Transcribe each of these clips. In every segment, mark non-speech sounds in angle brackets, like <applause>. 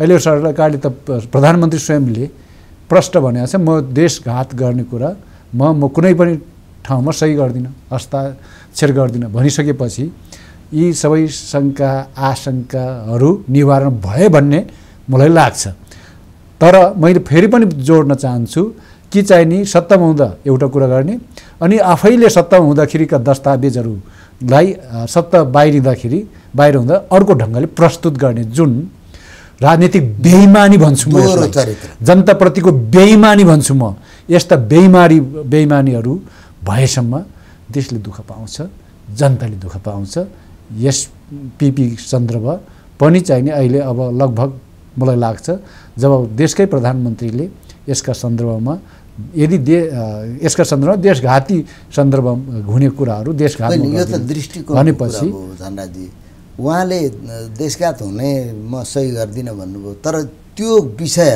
अहिले सरकारले त प्रधानमन्त्री स्वयंले प्रष्ट भनेको छ म देशघात गर्ने कुरा म म कुनै पनि ठाउँमा सही गर्दिनँ हस्ताक्षर गर्दिनँ भनिसकेपछि यी सबै शङ्का आशङ्काहरू निवारण भए भन्ने मलाई लाग्छ तर मैले फेरि पनि जोड्न चाहन्छु कि चाहिँ नि सत्तामा हुँदा एउटा कुरा गर्ने अनि आफैले सत्तामा हुँदाखेरिका दस्तावेजहरूलाई सत्ता बाहिरिँदाखेरि बाहिर हुँदा अर्को ढङ्गले प्रस्तुत गर्ने जुन राजनीतिक बेइमानी भन्छु म जनताप्रतिको बेइमानी भन्छु म यस्ता बेइमारी बेइमानीहरू भएसम्म देशले दुःख पाउँछ जनताले दुःख पाउँछ यस पिपी सन्दर्भ पनि चाहिने अहिले अब लगभग मलाई लाग्छ जब देशकै प्रधानमन्त्रीले यसका सन्दर्भमा यदि दे यसका सन्दर्भमा देशघाती सन्दर्भ हुने कुराहरू देशघाती भनेपछि उहाँले देशघात हुने म सही गर्दिनँ भन्नुभयो तर त्यो विषय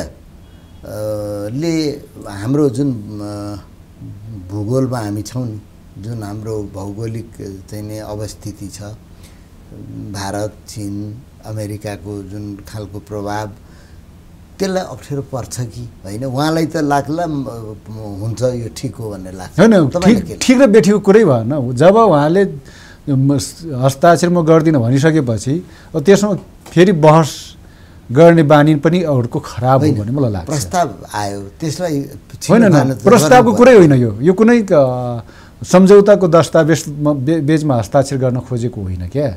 ले हाम्रो जुन भूगोलमा हामी छौँ नि जुन हाम्रो भौगोलिक चाहिँ नै अवस्थिति छ भारत चिन अमेरिकाको जुन खालको प्रभाव त्यसलाई अप्ठ्यारो पर्छ कि होइन उहाँलाई त लाग्ला हुन्छ यो ठिक हो भन्ने लाग्छ होइन ठिक र बेठीको कुरै भएन जब उहाँले हस्ताक्षर म गर्दिनँ भनिसकेपछि त्यसमा फेरि बहस गर्ने बानी पनि अरूको खराब हो भन्ने मलाई लाग्छ प्रस्ताव आयो त्यसलाई होइन प्रस्तावको कुरै होइन यो यो कुनै सम्झौताको दस्तावेज बेचमा हस्ताक्षर गर्न खोजेको होइन क्या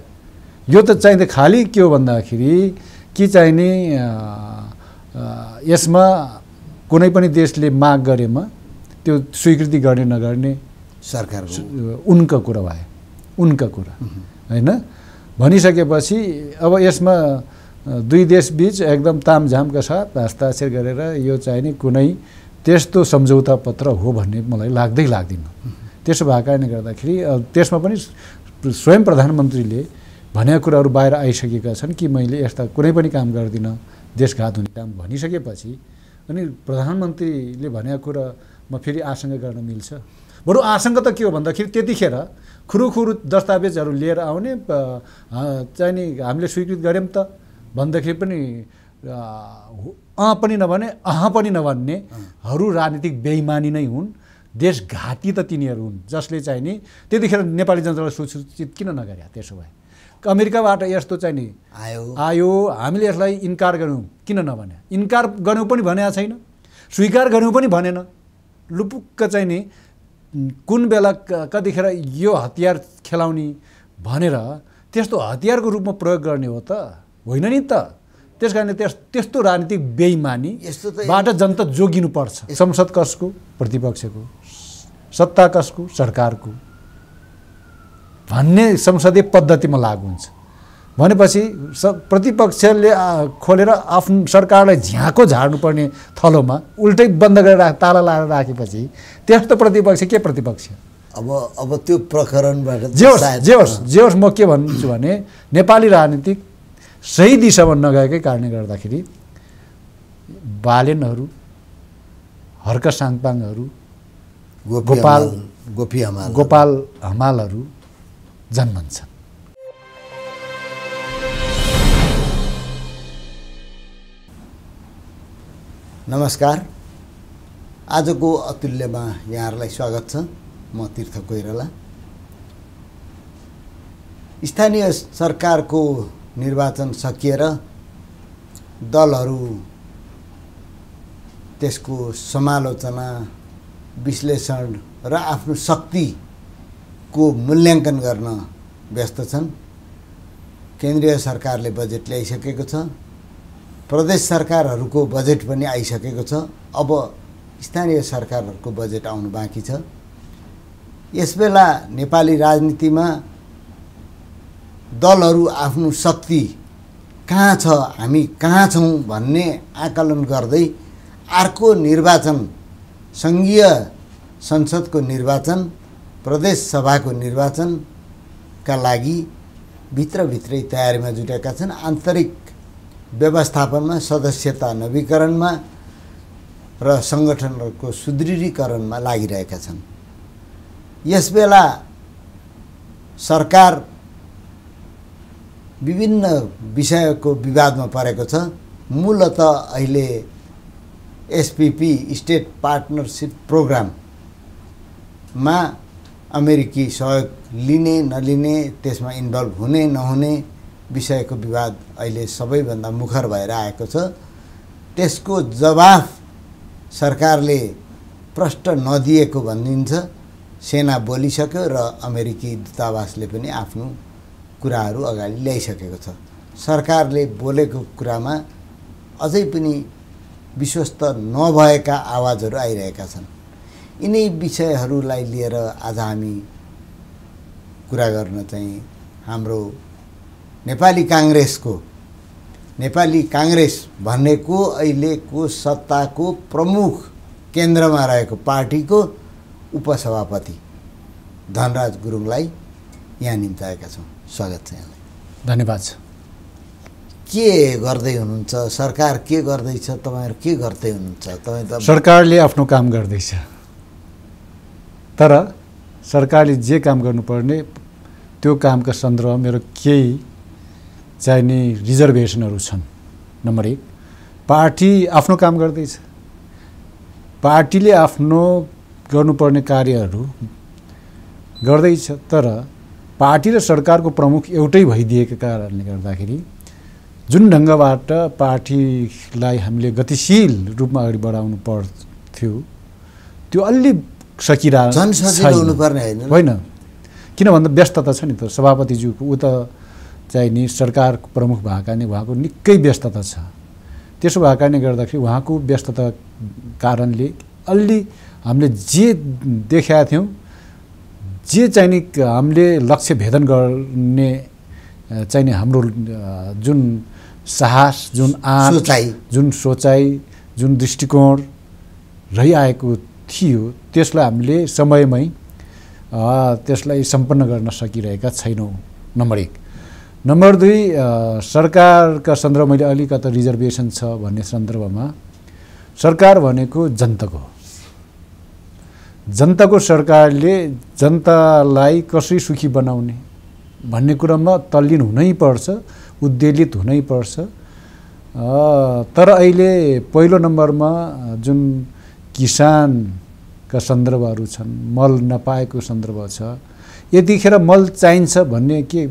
यो त चाहिँ खालि के हो भन्दाखेरि कि चाहिने यसमा कुनै पनि देशले माग गरेमा त्यो स्वीकृति गर्ने नगर्ने सरकार उनको कुरा भयो उनका कुरा होइन भनिसकेपछि अब यसमा दुई देशबिच एकदम तामझामका साथ हस्ताक्षर गरेर यो चाहिने कुनै त्यस्तो सम्झौता पत्र हो भन्ने मलाई लाग्दै लाग्दिनँ त्यसो भएको कारणले गर्दाखेरि त्यसमा पनि स्वयं प्रधानमन्त्रीले भनेका कुराहरू बाहिर आइसकेका छन् कि मैले यस्ता कुनै पनि काम गर्दिनँ देशघात हुने काम भनिसकेपछि अनि प्रधानमन्त्रीले भनेको कुरा म फेरि आशङ्का गर्न मिल्छ बरु आशङ्का त के हो भन्दाखेरि त्यतिखेर खुरुखुरु दस्तावेजहरू लिएर आउने चाहिँ नि हामीले स्वीकृत गऱ्यौँ त भन्दाखेरि पनि अँ पनि नभने अह पनि नभन्नेहरू राजनीतिक बेइमानी नै हुन् देशघाती त तिनीहरू हुन् जसले चाहिँ नि त्यतिखेर नेपाली जनतालाई सुसूचित किन नगरे त्यसो भए अमेरिकाबाट यस्तो चाहिँ नि आयो आयो हामीले यसलाई इन्कार गऱ्यौँ किन नभने इन्कार गऱ्यौँ पनि भनेको छैन स्वीकार गऱ्यौँ पनि भनेन लुपुक्क चाहिँ नि कुन बेला कतिखेर यो हतियार खेलाउने भनेर त्यस्तो हतियारको रूपमा प्रयोग गर्ने हो त होइन नि त त्यस कारणले त्यस त्यस्तो राजनीतिक बेइमानी बाट जनता जोगिनुपर्छ संसद कसको प्रतिपक्षको सत्ता कसको सरकारको भन्ने संसदीय पद्धतिमा लागु हुन्छ भनेपछि स प्रतिपक्षले खोलेर आफ्नो सरकारलाई झ्याँको झार्नुपर्ने थलोमा उल्टै बन्द गरेर राख ताला लाएर राखेपछि त्यस्तो प्रतिपक्ष के प्रतिपक्ष अब अब त्यो प्रकरणबाट जे होस् जे होस् जे होस् म के भन्छु भने नेपाली राजनीतिक सही दिशामा नगएकै कारणले गर्दाखेरि बालेनहरू हर्क साङपाङहरू गोपाल गोपी हमाल गोपाल हमालहरू जन्मन्छ नमस्कार आजको अतुल्यमा यहाँहरूलाई स्वागत छ म तीर्थ कोइराला स्थानीय सरकारको निर्वाचन सकिएर दलहरू त्यसको समालोचना विश्लेषण र आफ्नो शक्तिको मूल्याङ्कन गर्न व्यस्त छन् केन्द्रीय सरकारले बजेट ल्याइसकेको छ प्रदेश सरकारहरूको बजेट पनि आइसकेको छ अब स्थानीय सरकारहरूको बजेट आउनु बाँकी छ यसबेला नेपाली राजनीतिमा दलहरू आफ्नो शक्ति कहाँ छ हामी कहाँ छौँ भन्ने आकलन गर्दै अर्को निर्वाचन सङ्घीय संसदको निर्वाचन प्रदेश सभाको निर्वाचनका लागि भित्रभित्रै तयारीमा जुटेका छन् आन्तरिक व्यवस्थापनमा सदस्यता नवीकरणमा र सङ्गठनहरूको सुदृढीकरणमा लागिरहेका छन् बेला सरकार विभिन्न विषयको विवादमा परेको छ मूलत अहिले एसपिपी स्टेट पार्टनरसिप प्रोग्राममा अमेरिकी सहयोग लिने नलिने त्यसमा इन्भल्भ हुने नहुने विषयको विवाद अहिले सबैभन्दा मुखर भएर आएको छ त्यसको जवाफ सरकारले प्रष्ट नदिएको भनिन्छ सेना बोलिसक्यो र अमेरिकी दूतावासले पनि आफ्नो कुराहरू अगाडि ल्याइसकेको छ सरकारले बोलेको कुरामा अझै पनि विश्वस्त नभएका आवाजहरू आइरहेका छन् यिनै विषयहरूलाई लिएर आज हामी कुरा गर्न चाहिँ हाम्रो नेपाली काङ्ग्रेसको नेपाली काङ्ग्रेस भनेको अहिलेको सत्ताको प्रमुख केन्द्रमा रहेको पार्टीको उपसभापति धनराज गुरुङलाई यहाँ निम्ताएका छौँ स्वागत छ यहाँलाई धन्यवाद छ के गर्दै हुनुहुन्छ सरकार के गर्दैछ तपाईँहरू के गर्दै हुनुहुन्छ तपाईँ त सरकारले आफ्नो काम गर्दैछ तर सरकारले जे काम गर्नुपर्ने त्यो कामका सन्दर्भ मेरो केही चाहिने रिजर्भेसनहरू छन् नम्बर एक पार्टी आफ्नो काम गर्दैछ पार्टीले आफ्नो गर्नुपर्ने कार्यहरू गर्दैछ तर पार्टी र सरकारको प्रमुख एउटै भइदिएको कारणले गर्दाखेरि जुन ढङ्गबाट पार्टीलाई हामीले गतिशील रूपमा अगाडि बढाउनु पर्थ्यो त्यो अलि सकिरहेको होइन किन भन्दा व्यस्तता छ नि त सभापतिज्यूको ऊ त चाहिँ नि सरकार प्रमुख भएको कारणले उहाँको निकै व्यस्तता छ त्यसो भएको कारणले गर्दाखेरि उहाँको व्यस्तता कारणले अलि हामीले जे देखाएको थियौँ जे चाहिँ नि हामीले लक्ष्य भेदन गर्ने चाहिँ नि हाम्रो जुन साहस जुन आँचाइ जुन सोचाइ जुन दृष्टिकोण रहिआएको थियो त्यसलाई हामीले समयमै त्यसलाई सम्पन्न गर्न सकिरहेका छैनौँ नम्बर एक नम्बर दुई uh, सरकारका सन्दर्भ मैले अलिकता रिजर्भेसन छ भन्ने सन्दर्भमा सरकार भनेको जनताको जनताको सरकारले जनतालाई कसरी सुखी बनाउने भन्ने कुरामा तल्लीन हुनैपर्छ उद्वेलित हुनैपर्छ तर अहिले पहिलो नम्बरमा जुन किसानका सन्दर्भहरू छन् मल नपाएको सन्दर्भ छ यतिखेर मल चाहिन्छ भन्ने के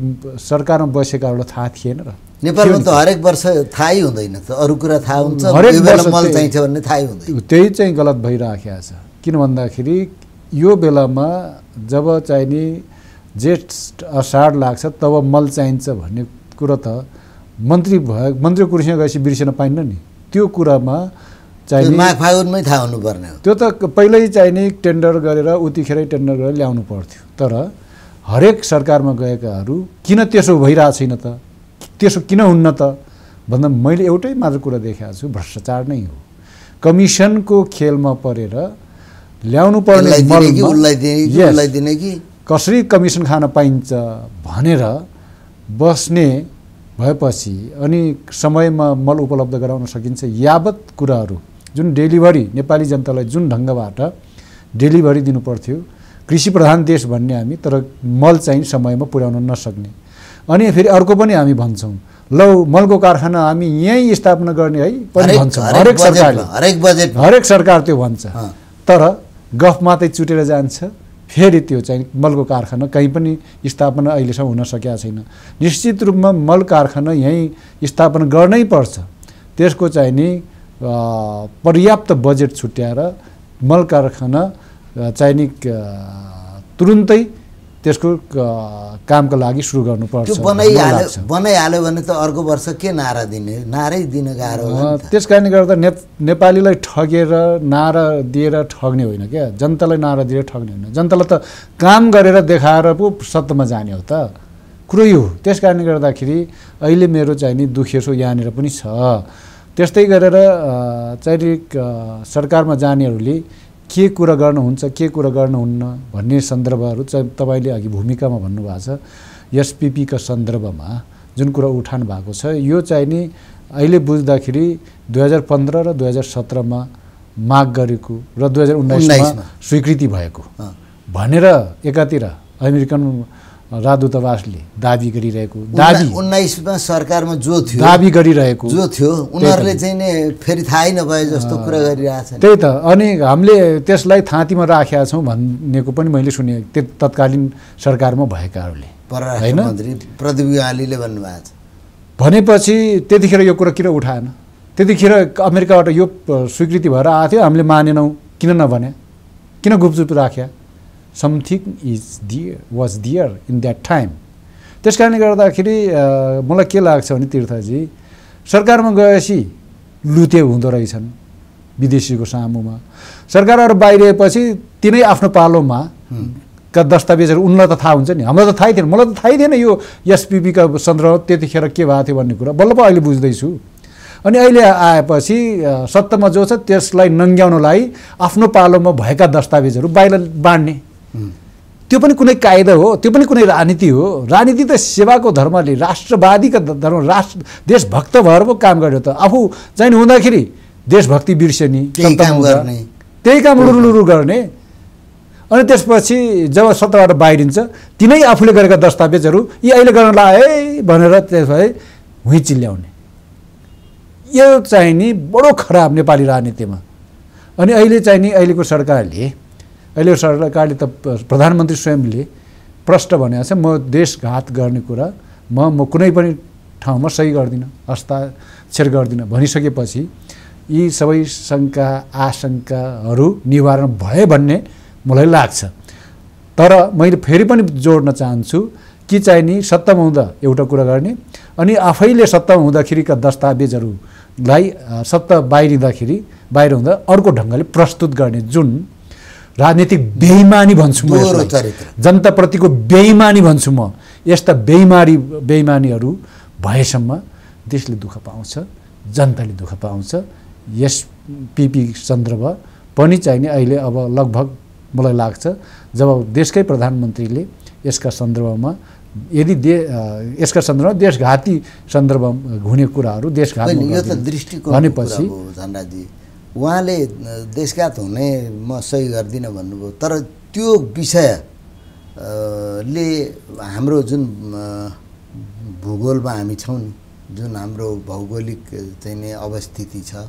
सरकारमा बसेकाहरूलाई थाहा थिएन र नेपालमा त हरेक वर्ष थाहै हुँदैन त अरू कुरा थाहा हुन्छ हरेक वर्ष मल चाहिन्छ भन्ने थाहै हुँदैन त्यही चाहिँ गलत भइराखेको छ किन भन्दाखेरि यो बेलामा जब चाहिने जेठ असार लाग्छ तब मल चाहिन्छ भन्ने कुरो त मन्त्री भयो मन्त्री कुर्सीमा गएपछि बिर्सिन पाइन्न नि त्यो कुरामा चाहिने माघ फागुनमै थाहा हुनुपर्ने हो त्यो त पहिल्यै चाहिने टेन्डर गरेर उतिखेरै टेन्डर गरेर ल्याउनु पर्थ्यो तर हरेक सरकारमा गएकाहरू किन त्यसो भइरहेको छैन त त्यसो किन हुन्न त भन्दा मैले एउटै मात्र कुरा देखाएको छु भ्रष्टाचार नै हो कमिसनको खेलमा परेर ल्याउनु पर्ने कसरी कमिसन खान पाइन्छ भनेर बस्ने भएपछि अनि समयमा मल उपलब्ध गराउन सकिन्छ यावत कुराहरू जुन डेलिभरी नेपाली जनतालाई जुन ढङ्गबाट डेलिभरी दिनुपर्थ्यो कृषि प्रधान देश भन्ने हामी तर मल चाहिँ समयमा पुर्याउन नसक्ने अनि फेरि अर्को पनि हामी भन्छौँ लौ मलको कारखाना हामी यहीँ स्थापना गर्ने है पनि भन्छ हरेक सरकारले हरेक बजेट हरेक सरकार त्यो भन्छ तर गफ मात्रै चुटेर जान्छ फेरि त्यो चाहिँ मलको कारखाना कहीँ पनि स्थापना अहिलेसम्म हुन सकेका छैन निश्चित रूपमा मल कारखाना यहीँ स्थापना गर्नै पर्छ त्यसको चाहिँ नि पर्याप्त बजेट छुट्याएर मल कारखाना चाहिने तुरुन्तै त्यसको कामको लागि सुरु गर्नुपर्छ बनाइहाल्यो भने त अर्को वर्ष के नारा दिने नारै दिन गाह्रो त्यस कारणले गर्दा ने नेपालीलाई ठगेर नारा दिएर ठग्ने होइन क्या जनतालाई नारा दिएर ठग्ने होइन जनतालाई त काम गरेर देखाएर पो सत्तामा जाने हो त कुरो यो हो त्यस कारणले गर्दाखेरि अहिले मेरो चाहिने दुखेसो यहाँनिर पनि छ त्यस्तै गरेर चाहिँ सरकारमा जानेहरूले के कुरा गर्नुहुन्छ के कुरा गर्नुहुन्न भन्ने सन्दर्भहरू चाहिँ तपाईँले अघि भूमिकामा भन्नुभएको छ एसपिपीका सन्दर्भमा जुन कुरा उठान भएको छ यो चाहिँ नि अहिले बुझ्दाखेरि दुई हजार पन्ध्र र दुई हजार सत्रमा माग गरेको र दुई हजार उन्नाइसमा स्वीकृति भएको भनेर एकातिर अमेरिकन राजदूतावासले दाबी गरिरहेको दावी उन्नाइसमा सरकारमा जो थियो दाबी गरिरहेको जो थियो उनीहरूले चाहिँ नै फेरि थाहै नभए जस्तो कुरा गरिरहेछ त्यही त अनि हामीले त्यसलाई थाँतीमा राखेका छौँ भनेको पनि मैले सुने त्यो तत्कालीन सरकारमा भएकाहरूले परराष्ट्र मन्त्री प्रदीप आलीले भन्नुभएको छ भनेपछि त्यतिखेर यो कुरा किन उठाएन त्यतिखेर अमेरिकाबाट यो स्वीकृति भएर आएको थियो हामीले मानेनौँ किन नभने किन गुपचुप राख्या something is there was there in that time त्यस कारणले गर्दाखेरि मलाई के लाग्छ भने तीर्थजी सरकारमा गएपछि लुते हुँदो रहेछन् विदेशीको सामुमा सरकारहरू बाहिरिएपछि तिनै आफ्नो पालोमा का दस्तावेजहरू उनलाई त थाहा हुन्छ नि हामीलाई त थाहै थिएन मलाई त थाहै थिएन यो एसपिपीका सन्दर्भ त्यतिखेर के भएको थियो भन्ने कुरा बल्ल पो अहिले बुझ्दैछु अनि अहिले आएपछि सत्तामा जो छ त्यसलाई नङ्ग्याउनलाई आफ्नो पालोमा भएका दस्तावेजहरू बाहिर बाँड्ने त्यो पनि कुनै कायदा हो त्यो पनि कुनै राजनीति हो राजनीति त सेवाको धर्मले राष्ट्रवादीका धर्म राष्ट्र देशभक्त भएर पो काम गर्यो त आफू चाहिँ हुँदाखेरि देशभक्ति बिर्सेनी त्यही काम रुरुरु गर्ने अनि त्यसपछि जब सत्ताबाट बाहिरिन्छ तिनै आफूले गरेका दस्तावेजहरू यी अहिले गर्न ला है भनेर त्यसलाई भुइँ ल्याउने यो चाहिँ नि बडो खराब नेपाली राजनीतिमा अनि अहिले चाहिँ नि अहिलेको सरकारले अहिले सरकारले त प्रधानमन्त्री स्वयंले प्रष्ट भनेको छ म देशघात गर्ने कुरा म म कुनै पनि ठाउँमा सही गर्दिनँ हस्ताक्षर गर्दिनँ भनिसकेपछि यी सबै शङ्का आशङ्काहरू निवारण भए भन्ने मलाई लाग्छ तर मैले फेरि पनि जोड्न चाहन्छु कि चाहिँ नि सत्तामा हुँदा एउटा कुरा गर्ने अनि आफैले सत्तामा हुँदाखेरिका दस्तावेजहरूलाई सत्ता बाहिरिँदाखेरि बाहिर हुँदा अर्को ढङ्गले प्रस्तुत गर्ने जुन राजनीतिक बेइमानी भन्छु म जनताप्रतिको बेइमानी भन्छु म यस्ता बेइमारी बेइमानीहरू भएसम्म देशले दुःख पाउँछ जनताले दुःख पाउँछ यस पिपी सन्दर्भ पनि चाहिने अहिले अब लगभग मलाई लाग्छ जब देशकै प्रधानमन्त्रीले यसका सन्दर्भमा यदि दे यसका सन्दर्भमा देशघाती सन्दर्भ हुने कुराहरू देशघाती भनेपछि उहाँले देशघात हुने म सही गर्दिनँ भन्नुभयो तर त्यो विषय ले हाम्रो जुन भूगोलमा हामी छौँ नि जुन हाम्रो भौगोलिक चाहिँ नै अवस्थिति छ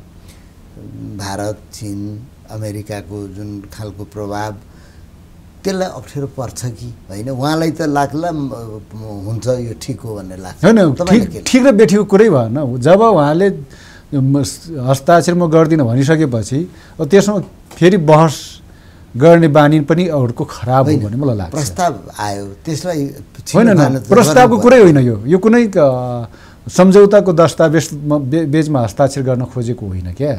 भारत चिन अमेरिकाको जुन खालको प्रभाव त्यसलाई अप्ठ्यारो पर्छ कि होइन उहाँलाई त लाग्ला हुन्छ यो ठिक हो भन्ने लाग्छ होइन ठिक र बेठीको कुरै भएन जब उहाँले हस्ताक्षर म गर्दिनँ भनिसकेपछि त्यसमा फेरि बहस गर्ने बानी पनि अरूको खराब हो भन्ने मलाई लाग्छ प्रस्ताव आयो त्यसलाई होइन प्रस्तावको कुरै होइन यो यो कुनै सम्झौताको दस्तावेज बेचमा हस्ताक्षर गर्न खोजेको होइन क्या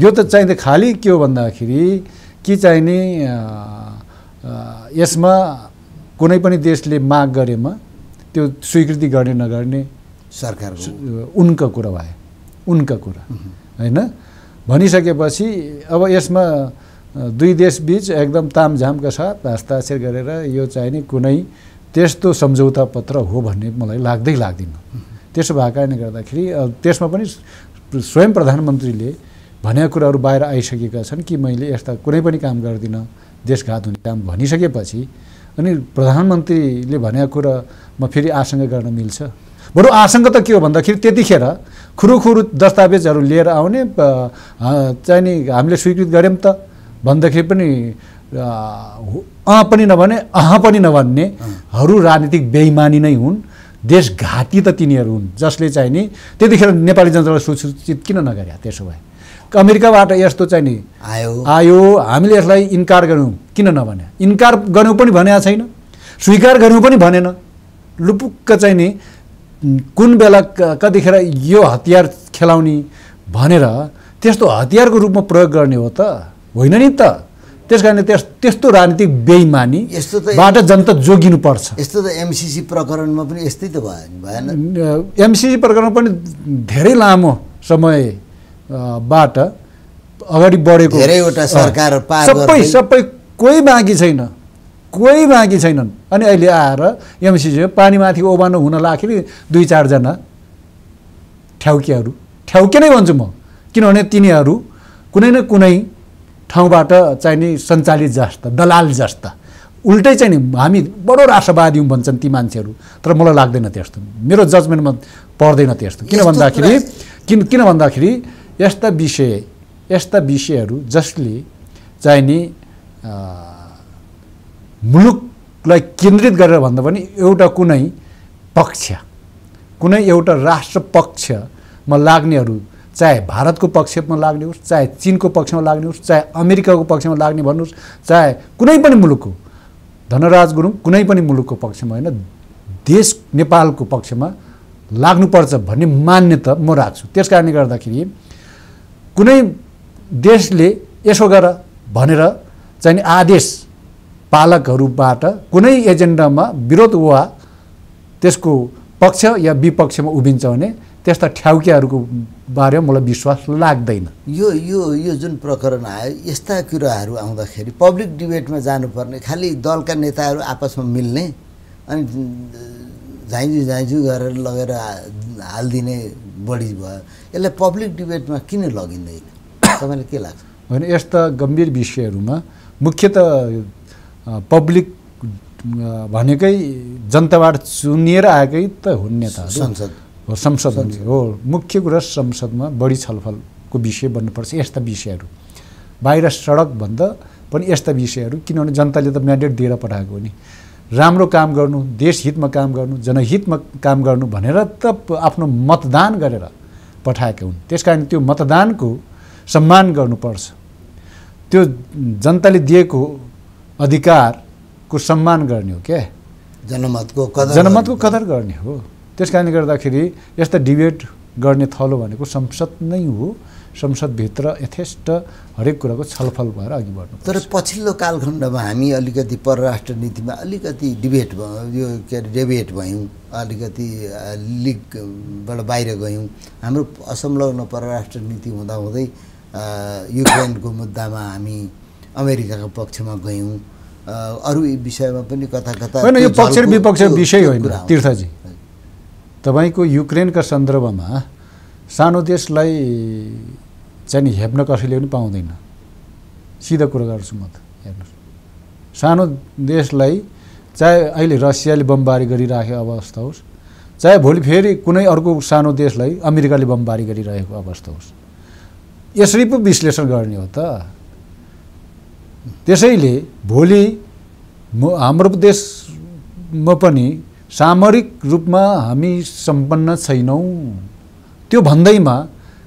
यो त चाहिँ खालि के हो भन्दाखेरि कि चाहिने यसमा कुनै पनि देशले माग गरेमा त्यो स्वीकृति गर्ने नगर्ने सरकार उनको कुरा भयो उनका कुरा होइन भनिसकेपछि अब यसमा दुई देशबिच एकदम तामझामका साथ हस्ताक्षर गरेर यो चाहिने कुनै त्यस्तो सम्झौता पत्र हो भन्ने मलाई लाग्दै लाग्दिनँ त्यसो भएको कारणले गर्दाखेरि त्यसमा पनि स्वयं प्रधानमन्त्रीले भनेका कुराहरू बाहिर आइसकेका छन् कि मैले यस्ता कुनै पनि काम गर्दिनँ देशघात हुने काम भनिसकेपछि अनि प्रधानमन्त्रीले भनेको कुरा म फेरि आशङ्का गर्न मिल्छ बरु आशंका त के हो भन्दाखेरि त्यतिखेर खुरुखुरु दस्तावेजहरू लिएर आउने चाहिँ नि हामीले स्वीकृत गऱ्यौँ त भन्दाखेरि पनि अँ पनि नभने अह पनि नभन्नेहरू राजनीतिक बेइमानी नै हुन् देशघाती त तिनीहरू हुन् जसले चाहिँ नि त्यतिखेर नेपाली जनतालाई सुसूचित किन नगरे त्यसो भए अमेरिकाबाट यस्तो चाहिँ नि आयो आयो हामीले यसलाई इन्कार गऱ्यौँ किन नभने इन्कार गऱ्यौँ पनि भनेको छैन स्वीकार गऱ्यौँ पनि भनेन लुपुक्क चाहिँ नि कुन बेला कतिखेर यो हतियार खेलाउने भनेर त्यस्तो हतियारको रूपमा प्रयोग गर्ने हो त होइन नि त त्यस कारणले त्यस त्यस्तो राजनीतिक बेइमानी यस्तो त बाट जनता जोगिनुपर्छ यस्तो त एमसिसी प्रकरणमा पनि यस्तै त भयो भएन एमसिसी प्रकरण पनि धेरै लामो समयबाट अगाडि बढेको धेरैवटा सरकार सबै सबै कोही बाँकी छैन कोही बाँकी छैनन् अनि अहिले आएर एमसिसी पानीमाथि ओबानो हुन लाग्दाखेरि दुई चारजना ठ्याउकेहरू ठ्याउके नै भन्छु म किनभने तिनीहरू कुनै न कुनै ठाउँबाट चाहिने सञ्चालित जस्ता दलाल जस्ता उल्टै चाहिँ नि हामी बडो राष्ट्रवादी भन्छन् ती मान्छेहरू तर मलाई लाग्दैन त्यस्तो मेरो जजमेन्टमा पर्दैन त्यस्तो किन भन्दाखेरि किन किन भन्दाखेरि यस्ता विषय यस्ता विषयहरू जसले चाहिँ नि मुलुकलाई केन्द्रित गरेर भन्दा पनि एउटा कुनै पक्ष कुनै एउटा राष्ट्र पक्षमा लाग्नेहरू चाहे भारतको पक्षमा लाग्ने होस् चाहे चिनको पक्षमा लाग्ने होस् चाहे अमेरिकाको पक्षमा लाग्ने भन्नुहोस् चाहे कुनै पनि मुलुकको धनराज गुरुङ कुनै पनि मुलुकको पक्षमा होइन देश नेपालको पक्षमा लाग्नुपर्छ भन्ने मान्यता म राख्छु त्यस कारणले गर्दाखेरि कुनै देशले यसो गर भनेर चाहिँ आदेश पालकहरूबाट कुनै एजेन्डामा विरोध वा त्यसको पक्ष या विपक्षमा उभिन्छ भने त्यस्ता ठ्याउकियाहरूको बारेमा मलाई विश्वास लाग्दैन यो यो यो जुन प्रकरण आयो यस्ता कुराहरू आउँदाखेरि पब्लिक डिबेटमा जानुपर्ने खालि दलका नेताहरू आपसमा मिल्ने अनि झाइजु झाइजु गरेर लगेर हालिदिने बढी भयो यसलाई पब्लिक डिबेटमा किन लगिँदैन तपाईँलाई के लाग्छ होइन यस्ता गम्भीर विषयहरूमा मुख्यत पब्लिक भनेकै जनताबाट चुनिएर आएकै त हुन् नेता संसद हो संसद हो मुख्य कुरा संसदमा बढी छलफलको विषय बन्नुपर्छ यस्ता विषयहरू बाहिर सडकभन्दा पनि यस्ता विषयहरू किनभने जनताले त म्यान्डेट दिएर पठाएको हो नि राम्रो काम गर्नु देश हितमा काम गर्नु जनहितमा काम गर्नु भनेर त आफ्नो मतदान गरेर पठाएका हुन् त्यस कारण त्यो मतदानको सम्मान गर्नुपर्छ त्यो जनताले दिएको अधिकारको सम्मान गर्ने हो क्या जनमतको कदर जनमतको कदर गर्ने हो त्यस कारणले गर्दाखेरि यस्ता डिबेट गर्ने थलो भनेको संसद नै हो संसदभित्र यथेष्ट हरेक कुराको छलफल भएर अघि बढ्नु तर पछिल्लो कालखण्डमा हामी अलिकति परराष्ट्र नीतिमा अलिकति डिबेट भयो यो के अरे डिबेट भयौँ अलिकति लिगबाट बाहिर गयौँ हाम्रो असंलग्न परराष्ट्र नीति हुँदाहुँदै युक्रेनको मुद्दामा हामी अमेरिकाको पक्षमा गयौँ अरू विषयमा पनि कथा कथा होइन यो पक्ष र विपक्ष विषय होइन तीर्थजी तपाईँको युक्रेनका सन्दर्भमा सानो देशलाई चाहिँ हेप्न कसैले पनि पाउँदैन सिधा कुरा गर्छु म त हेर्नुहोस् सानो देशलाई चाहे अहिले रसियाले बमबारी गरिराखेको अवस्था होस् चाहे भोलि फेरि कुनै अर्को सानो देशलाई अमेरिकाले बमबारी गरिरहेको अवस्था होस् यसरी पो विश्लेषण गर्ने हो त त्यसैले भोलि म हाम्रो देशमा पनि सामरिक रूपमा हामी सम्पन्न छैनौँ त्यो भन्दैमा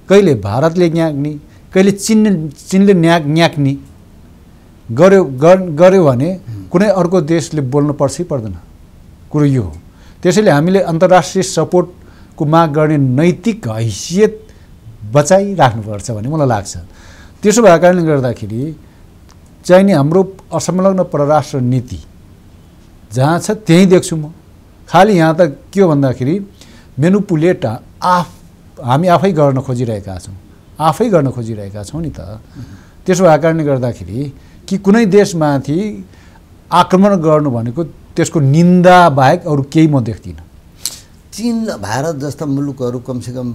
कहिले भारतले न्याक्ने कहिले चिनले चिनले न्याक न्याक्ने गर्यो गर्यो भने कुनै अर्को देशले बोल्नु पर्छ पर्दैन कुरो यो हो त्यसैले हामीले अन्तर्राष्ट्रिय सपोर्टको माग गर्ने नैतिक हैसियत बचाइराख्नुपर्छ भन्ने मलाई लाग्छ त्यसो भएको कारणले गर्दाखेरि चाहिने हाम्रो असंलग्न परराष्ट्र नीति जहाँ छ त्यहीँ देख्छु म खालि यहाँ त के हो भन्दाखेरि मेनुपुलेट आफ हामी आफै गर्न खोजिरहेका छौँ आफै गर्न खोजिरहेका छौँ नि त त्यसो भएको कारणले गर्दाखेरि कि कुनै देशमाथि आक्रमण गर्नु भनेको त्यसको निन्दा बाहेक अरू केही म देख्दिनँ चिन भारत जस्ता मुलुकहरू कमसेकम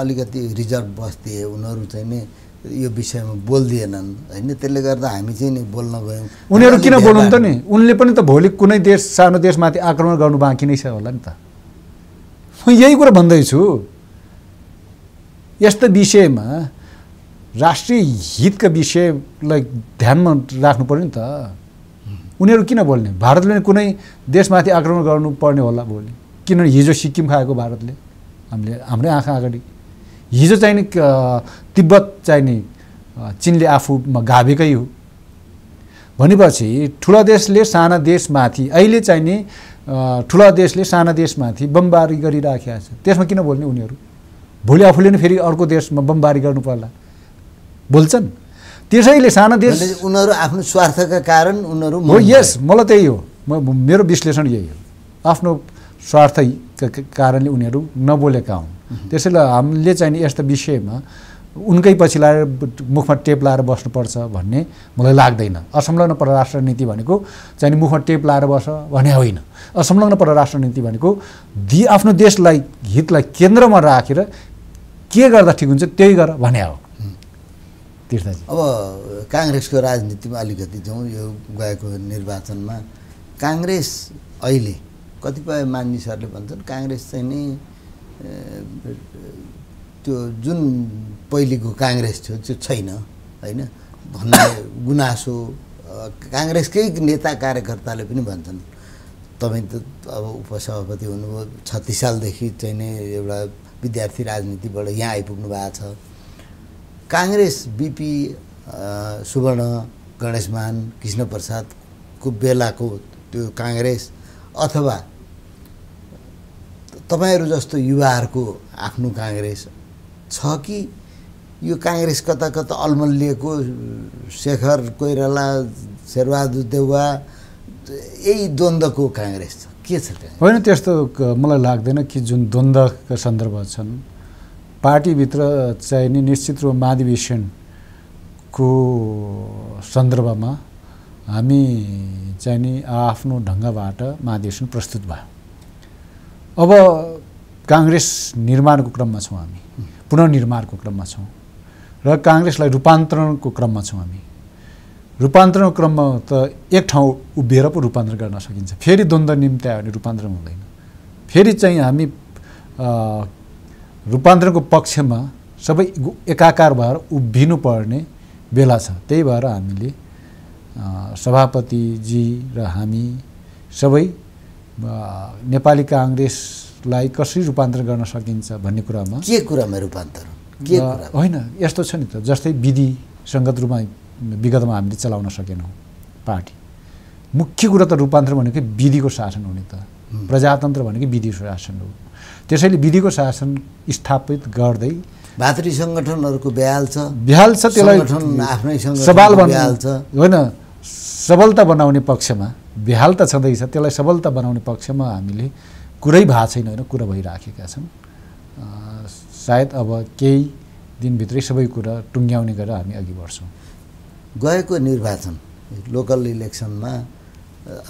अलिकति रिजर्भ बस्थे उनीहरू चाहिँ नै यो विषयमा बोल्दिएनन् होइन त्यसले गर्दा हामी चाहिँ नि बोल्न गयौँ उनीहरू किन बोल्नु त नि उनले पनि त भोलि कुनै देश सानो देशमाथि आक्रमण गर्नु बाँकी नै छ होला नि त म यही कुरा भन्दैछु यस्तो विषयमा राष्ट्रिय हितका विषयलाई ध्यानमा राख्नु पऱ्यो नि त उनीहरू किन बोल्ने भारतले कुनै देशमाथि आक्रमण गर्नुपर्ने होला भोलि किनभने हिजो सिक्किम खाएको भारतले हामीले हाम्रै आँखा अगाडि हिजो चाहिँ नि तिब्बत चाहिँ नि चिनले आफूमा गाभेकै हो भनेपछि ठुला देशले साना देशमाथि अहिले चाहिँ नि ठुला देशले साना देशमाथि बमबारी गरिराखेका छ त्यसमा किन बोल्ने उनीहरू भोलि आफूले नै फेरि अर्को देशमा बमबारी गर्नु पर्ला बोल्छन् त्यसैले साना देश उनीहरू आफ्नो स्वार्थका कारण उनीहरू हो यस मलाई त्यही हो म मेरो विश्लेषण यही हो आफ्नो स्वार्थका कारणले उनीहरू नबोलेका हुन् त्यसैले हामीले चाहिँ यस्ता विषयमा उनकै पछि लाएर मुखमा टेप लाएर बस्नुपर्छ भन्ने मलाई लाग्दैन असंलग्न परराष्ट्र नीति भनेको चाहिँ मुखमा टेप लाएर बस भने होइन असंलग्न परराष्ट्र नीति भनेको दि आफ्नो देशलाई हितलाई केन्द्रमा राखेर के गर्दा ठिक हुन्छ त्यही गर भने हो तीर्थजी अब काङ्ग्रेसको राजनीतिमा अलिकति जाउँ यो गएको निर्वाचनमा काङ्ग्रेस अहिले कतिपय मानिसहरूले भन्छन् काङ्ग्रेस चाहिँ नि त्यो जुन पहिलेको काङ्ग्रेस थियो त्यो छैन होइन भन्ने गुनासो काङ्ग्रेसकै नेता कार्यकर्ताले पनि भन्छन् तपाईँ त अब उपसभापति हुनुभयो छत्तिस सालदेखि चाहिँ नै एउटा विद्यार्थी राजनीतिबाट यहाँ आइपुग्नु भएको छ काङ्ग्रेस बिपी सुवर्ण गणेशमान कृष्ण प्रसादको बेलाको त्यो काङ्ग्रेस अथवा तपाईँहरू जस्तो युवाहरूको आफ्नो काङ्ग्रेस छ कि यो काङ्ग्रेस कता कता अल्मलिएको शेखर कोइराला शेरबहादुर देउवा यही द्वन्द्वको काङ्ग्रेस छ के छ होइन त्यस्तो मलाई लाग्दैन कि जुन द्वन्द्वका सन्दर्भ छन् पार्टीभित्र नि निश्चित रूपमा महाधिवेशनको सन्दर्भमा हामी नि आफ्नो ढङ्गबाट महाधिवेशन प्रस्तुत भयो अब काङ्ग्रेस निर्माणको क्रममा छौँ हामी पुनर्निर्माणको क्रममा छौँ र काङ्ग्रेसलाई रूपान्तरणको क्रममा छौँ हामी रूपान्तरणको क्रममा त एक ठाउँ उभिएर पो रूपान्तरण गर्न सकिन्छ फेरि द्वन्द्व निम्ति आयो भने रूपान्तरण हुँदैन फेरि चाहिँ हामी रूपान्तरणको पक्षमा सबै एकाकार भएर उभिनु पर्ने बेला छ त्यही भएर हामीले सभापतिजी र हामी सबै नेपाली काङ्ग्रेसलाई कसरी रूपान्तर गर्न सकिन्छ भन्ने कुरामा के कुरामा रूपान्तर होइन यस्तो छ नि त जस्तै विधि सङ्गत रूपमा विगतमा हामीले चलाउन सकेनौँ पार्टी मुख्य कुरा त रूपान्तर भनेको विधिको शासन हुने त प्रजातन्त्र भनेको विधि शासन हो त्यसैले विधिको शासन स्थापित गर्दै भातृ सङ्गठनहरूको बिहाल छ बिहाल छ त्यसलाई आफ्नै सवाल बन्द होइन सबलता बनाउने पक्षमा बेहाल त छँदैछ त्यसलाई सबलता बनाउने पक्षमा हामीले कुरै भएको छैन होइन कुरा भइराखेका छन् सायद अब केही दिनभित्रै सबै कुरा टुङ्ग्याउने गरेर हामी अघि बढ्छौँ गएको निर्वाचन लोकल इलेक्सनमा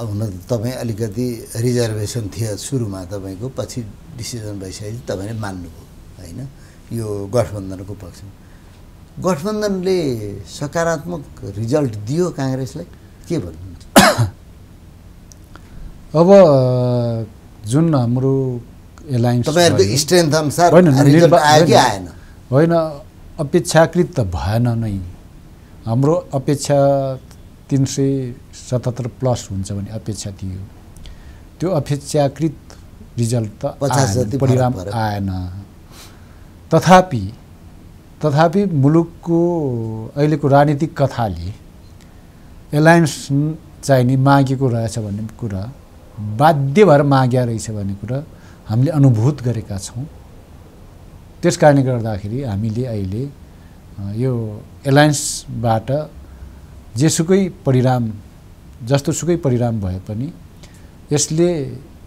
हुन त तपाईँ अलिकति रिजर्भेसन थियो सुरुमा तपाईँको पछि डिसिजन भइसकेपछि तपाईँले मान्नुभयो होइन यो गठबन्धनको पक्षमा गठबन्धनले सकारात्मक रिजल्ट दियो काङ्ग्रेसलाई के भन्नुहुन्छ <coughs> अब जुन हाम्रो एलायन्स स्ट्रेन्थ अनुसार आएन होइन अपेक्षाकृत त भएन नै हाम्रो अपेक्षा तिन सय सतहत्तर प्लस हुन्छ भने अपेक्षा थियो त्यो अपेक्षाकृत रिजल्ट त परिणाम आएन तथापि तथापि मुलुकको अहिलेको राजनीतिक कथाले एलायन्स चाहिने मागेको रहेछ भन्ने कुरा बाध्य भएर माग्या रहेछ भन्ने कुरा हामीले अनुभूत गरेका छौँ त्यस कारणले गर्दाखेरि हामीले अहिले यो एलायन्सबाट जेसुकै परिणाम जस्तोसुकै परिणाम भए पनि यसले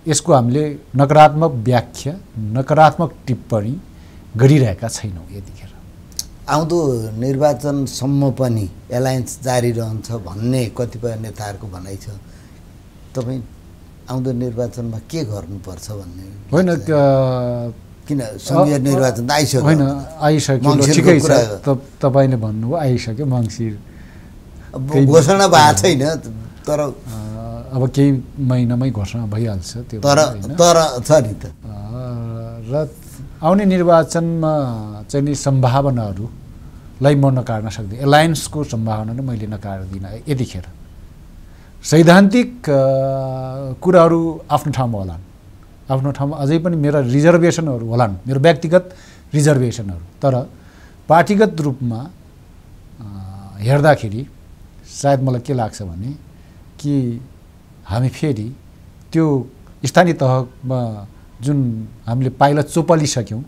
यसको हामीले नकारात्मक व्याख्या नकारात्मक टिप्पणी गरिरहेका छैनौँ यतिखेर आउँदो निर्वाचनसम्म पनि एलायन्स जारी रहन्छ भन्ने कतिपय नेताहरूको भनाइ छ तपाईँ आउँदो निर्वाचनमा के गर्नुपर्छ भन्ने होइन किन सङ्घीय निर्वाचन त आइसक्यो होइन आइसक्यो ठिकै छ तपाईँले भन्नुभयो आइसक्यो मङ्सिर घोषणा भएको छैन तर अब केही महिनामै घोषणा भइहाल्छ त्यो तर तर छ नि त र आउने निर्वाचनमा चाहिँ नि सम्भावनाहरूलाई म नकार्न सक्दिनँ एलायन्सको सम्भावना नै मैले नकार्दिनँ यतिखेर सैद्धान्तिक कुराहरू आफ्नो ठाउँमा होलान् आफ्नो ठाउँमा अझै पनि मेरा रिजर्भेसनहरू होलान् मेरो व्यक्तिगत रिजर्भेसनहरू तर पार्टीगत रूपमा हेर्दाखेरि सायद मलाई के लाग्छ भने कि हामी फेरि त्यो स्थानीय तहमा जुन हामीले पाइला चोपालिसक्यौँ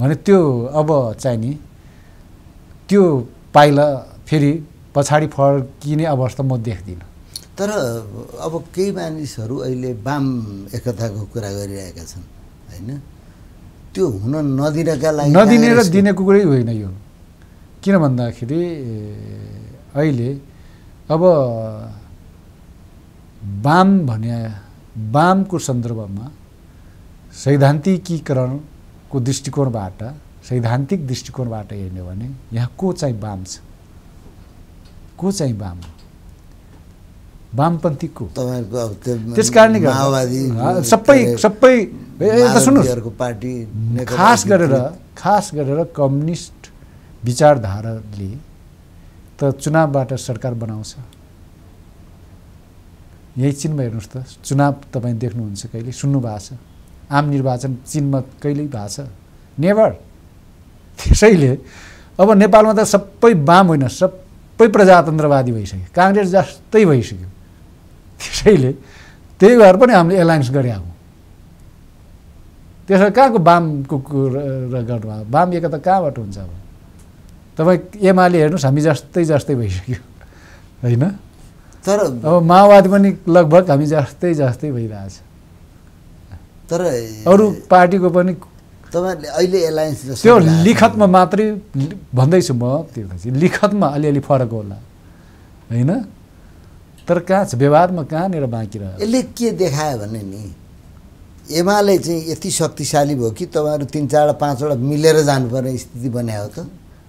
भने त्यो अब चाहिने त्यो पाइला फेरि पछाडि फर्किने अवस्था म देख्दिनँ तर अब केही मानिसहरू अहिले वाम एकताको कुरा गरिरहेका छन् होइन त्यो हुन नदिनका लागि नदिने र दिनेको कुरै होइन यो किन भन्दाखेरि अहिले अब वाम भने वामको सन्दर्भमा सैद्धान्तिकीकरणको दृष्टिकोणबाट सैद्धान्तिक दृष्टिकोणबाट हेर्ने भने यहाँ को चाहिँ वाम छ को चाहिँ वाम वामपन्थी को त्यस कारणले सबै सबै सुन्नुहोस् पार्टी खास गरेर खास गरेर कम्युनिस्ट विचारधाराले त चुनावबाट सरकार बनाउँछ यही चिनमा हेर्नुहोस् त चुनाव तपाईँ देख्नुहुन्छ कहिले सुन्नु भएको छ आम निर्वाचन चिनमा कहिल्यै भएको छ नेभर त्यसैले अब नेपालमा त सबै बाम होइन सब सबै प्रजातन्त्रवादी भइसक्यो काङ्ग्रेस जस्तै भइसक्यो त्यसैले त्यही भएर पनि हामीले एलायन्स गरे हौँ त्यसो कहाँको वामको कुरा गर्नुभयो वाम एकता कहाँबाट हुन्छ अब तपाईँ एमाले हेर्नुहोस् हामी जस्तै जस्तै भइसक्यो होइन तर अब माओवादी पनि लगभग हामी जस्तै जस्तै भइरहेछ तर अरू पार्टीको पनि तपाईँहरूले अहिले एलायन्स त्यो लिखतमा मात्रै भन्दैछु म त्यो लिखतमा अलिअलि फरक होला होइन तर कहाँ छ व्यवहारमा कहाँनिर बाँकी रह्यो यसले के देखायो भने नि एमाले चाहिँ यति शक्तिशाली भयो कि तपाईँहरू तिन चारवटा पाँचवटा मिलेर जानुपर्ने स्थिति बनायो त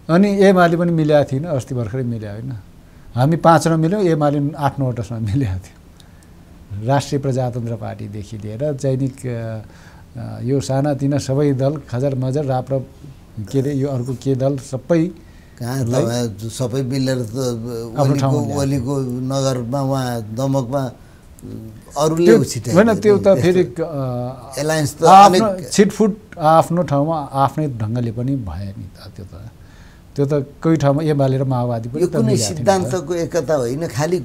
अनि एमाले पनि मिलेको थिएन अस्ति भर्खरै मिल्यो होइन हामी पाँचवटा मिल्यौँ एमाले आठ नौवटासम्म मिलेको थियो राष्ट्रिय प्रजातन्त्र पार्टीदेखि लिएर दैनिक यो सानातिना सबै दल खजर मजर राप के अरे यो अर्को के दल सबै सबै मिलेर त ओलीको नगरमा उहाँ दमकमा अरूले होइन त्यो त फेरि एलायन्स त छिटफुट आफ्नो ठाउँमा आफ्नै ढङ्गले पनि भयो नि त त्यो त त्यो त कोही ठाउँमा एमाले र माओवादी पनि कुनै सिद्धान्तको एकता होइन खालि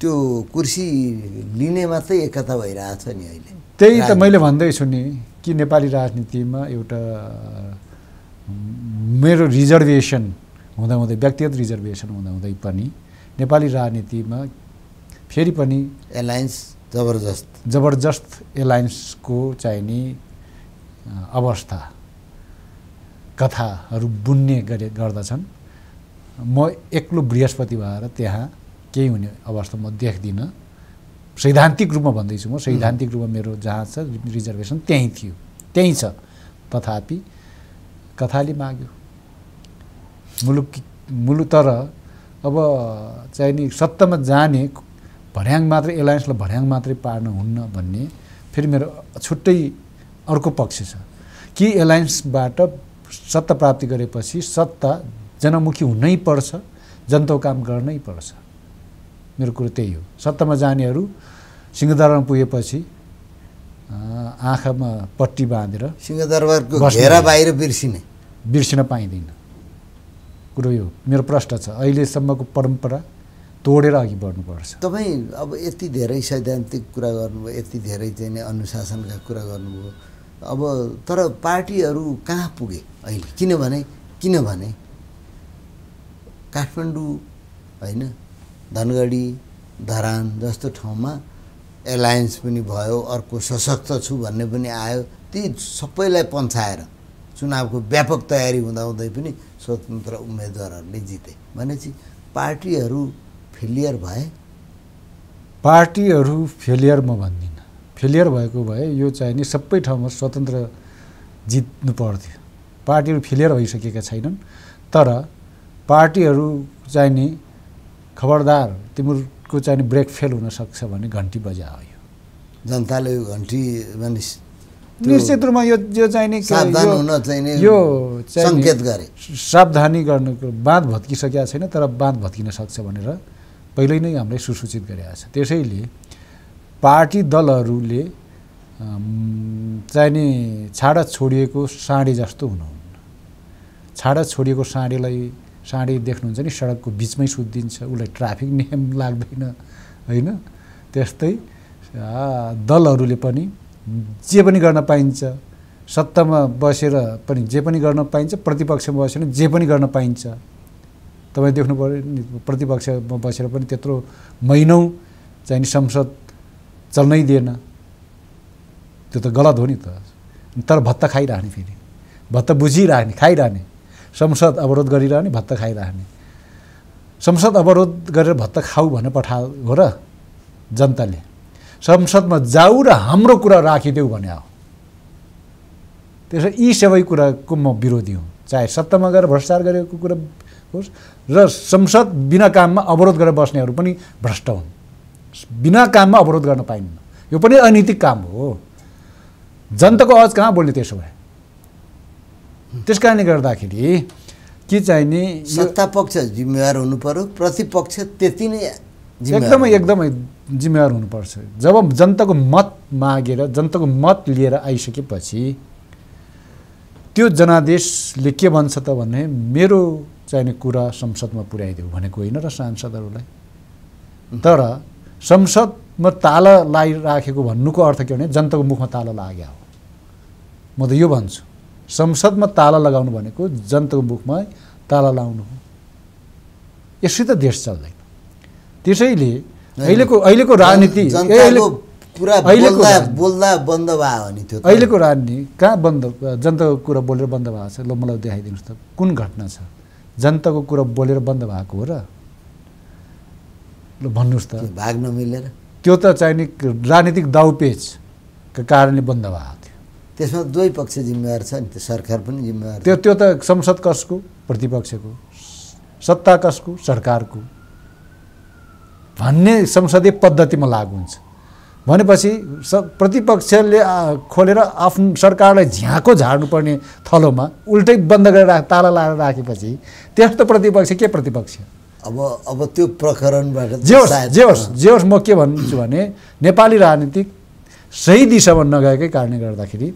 त्यो कुर्सी लिने मात्रै एकता भइरहेछ नि अहिले त्यही त मैले भन्दैछु नि कि नेपाली राजनीतिमा एउटा मेरो रिजर्भेसन हुँदाहुँदै व्यक्तिगत रिजर्भेसन हुँदाहुँदै पनि नेपाली राजनीतिमा फेरि पनि एलायन्स जबरजस्त जबरजस्त एलायन्सको चाहिने अवस्था कथाहरू बुन्ने गरे गर्दछन् म एक्लो बृहस्पति भएर त्यहाँ केही हुने अवस्था म देख्दिनँ सैद्धान्तिक रूपमा भन्दैछु म सैद्धान्तिक रूपमा मेरो जहाँ छ रिजर्भेसन त्यहीँ थियो त्यहीँ छ तथापि कथाले माग्यो मुलुक मुलु तर अब चाहिँ नि सत्तामा जाने भर्याङ मात्रै एलायन्सलाई भर्याङ मात्रै पार्नु हुन्न भन्ने फेरि मेरो छुट्टै अर्को पक्ष छ कि एलायन्सबाट सत्ता प्राप्ति गरेपछि सत्ता जनमुखी हुनै पर्छ जनताको काम गर्नै पर्छ मेरो कुरो त्यही हो सत्तामा जानेहरू सिंहदरबार पुगेपछि आँखामा पट्टी बाँधेर सिंहदरबारको घेरा बाहिर बिर्सिने बिर्सिन पाइँदैन कुरो यो मेरो प्रश्न छ अहिलेसम्मको परम्परा तोडेर अघि बढ्नुपर्छ तपाईँ अब यति धेरै सैद्धान्तिक कुरा गर्नुभयो यति धेरै चाहिँ अनुशासनका कुरा गर्नुभयो अब तर पार्टीहरू कहाँ पुगे अहिले किनभने किनभने काठमाडौँ होइन धनगढी धरान जस्तो ठाउँमा एलायन्स पनि भयो अर्को सशक्त छु भन्ने पनि आयो ती सबैलाई पन्छाएर चुनावको व्यापक तयारी हुँदाहुँदै पनि स्वतन्त्र उम्मेदवारहरूले जिते भनेपछि पार्टीहरू फेलियर भए पार्टीहरू फेलियर म भन्दिनँ फेलियर भएको भए यो चाहिने सबै ठाउँमा स्वतन्त्र जित्नु पर्थ्यो पार्टीहरू फेलियर भइसकेका छैनन् तर पार्टीहरू चाहिने खबरदार तिम्रोको चाहिँ ब्रेक फेल हुनसक्छ भने घन्टी बजा हो यो जनताले यो घन्टी मानिस निश्चित रूपमा यो यो चाहिँ यो सङ्केत गरे सावधानी गर्नुको बाँध भत्किसकेका छैन तर बाँध भत्किन सक्छ भनेर पहिल्यै नै हामीलाई सुसूचित गरेका छ त्यसैले पार्टी दलहरूले चाहिने छाडा छोडिएको साँडे जस्तो हुनुहुन्न छाडा छोडिएको साँडेलाई साँढे देख्नुहुन्छ नि सडकको बिचमै सुत्दिन्छ उसलाई ट्राफिक नियम लाग्दैन होइन त्यस्तै दलहरूले पनि जे पनि गर्न पाइन्छ सत्तामा बसेर पनि जे पनि गर्न पाइन्छ प्रतिपक्षमा बसेर जे पनि गर्न पाइन्छ तपाईँ देख्नु पऱ्यो नि प्रतिपक्षमा बसेर पनि त्यत्रो महिनौ चाहिँ नि संसद चल्नै दिएन त्यो त गलत हो नि त तर भत्ता खाइरहने फेरि भत्ता बुझिरहने खाइरहने संसद अवरोध गरिरहने भत्ता खाइरहने संसद अवरोध गरेर भत्ता खाऊ भनेर पठाऊ हो र जनताले संसदमा जाऊ र हाम्रो कुरा राखिदेऊ भने हो त्यसो यी सबै कुराको म विरोधी हुँ चाहे सत्तामा गएर भ्रष्टाचार गरेको कुरा होस् र संसद बिना काममा अवरोध गरेर बस्नेहरू पनि भ्रष्ट हुन् बिना काममा अवरोध गर्न पाइन्न यो पनि अनैतिक काम हो जनताको आवाज कहाँ बोल्ने त्यसो भए त्यस कारणले गर्दाखेरि के चाहिने सत्ता पक्ष जिम्मेवार हुनु पर्यो प्रतिपक्ष त्यति नै एकदमै एकदमै जिम्मेवार हुनुपर्छ जब जनताको मत मागेर जनताको मत लिएर आइसकेपछि त्यो जनादेशले के भन्छ त भने मेरो चाहिने कुरा संसदमा पुर्याइदेऊ भनेको होइन र सांसदहरूलाई तर संसदमा ताला लाइराखेको भन्नुको अर्थ के भने जनताको मुखमा ताला लाग्यो हो म त यो भन्छु संसदमा ताला लगाउनु भनेको जनताको मुखमा ताला लाउनु हो यसरी त देश चल्दैन त्यसैले अहिलेको अहिलेको राजनीति बोल्दा बन्द भयो नि त्यो अहिलेको राजनीति कहाँ बन्द जनताको कुरा बोलेर बन्द भएको छ ल मलाई देखाइदिनुहोस् त कुन घटना छ जनताको कुरा बोलेर बन्द भएको हो र ल भन्नुहोस् त भाग नमिलेर त्यो त चाहिने राजनीतिक दाउपेचका कारणले बन्द भयो त्यसमा दुवै पक्ष जिम्मेवार छ नि त सरकार पनि जिम्मेवार त्यो त्यो त संसद कसको प्रतिपक्षको सत्ता कसको सरकारको भन्ने संसदीय पद्धतिमा लागु हुन्छ भनेपछि स प्रतिपक्षले खोलेर आफ्नो सरकारलाई झ्याको झार्नुपर्ने थलोमा उल्टै बन्द गरेर राख ताला लाएर राखेपछि त्यस्तो प्रतिपक्ष के प्रतिपक्ष अब अब त्यो प्रकरणबाट जे होस् जे होस् जे होस् म के भन्छु भने नेपाली राजनीतिक सही दिशामा नगएकै कारणले गर्दाखेरि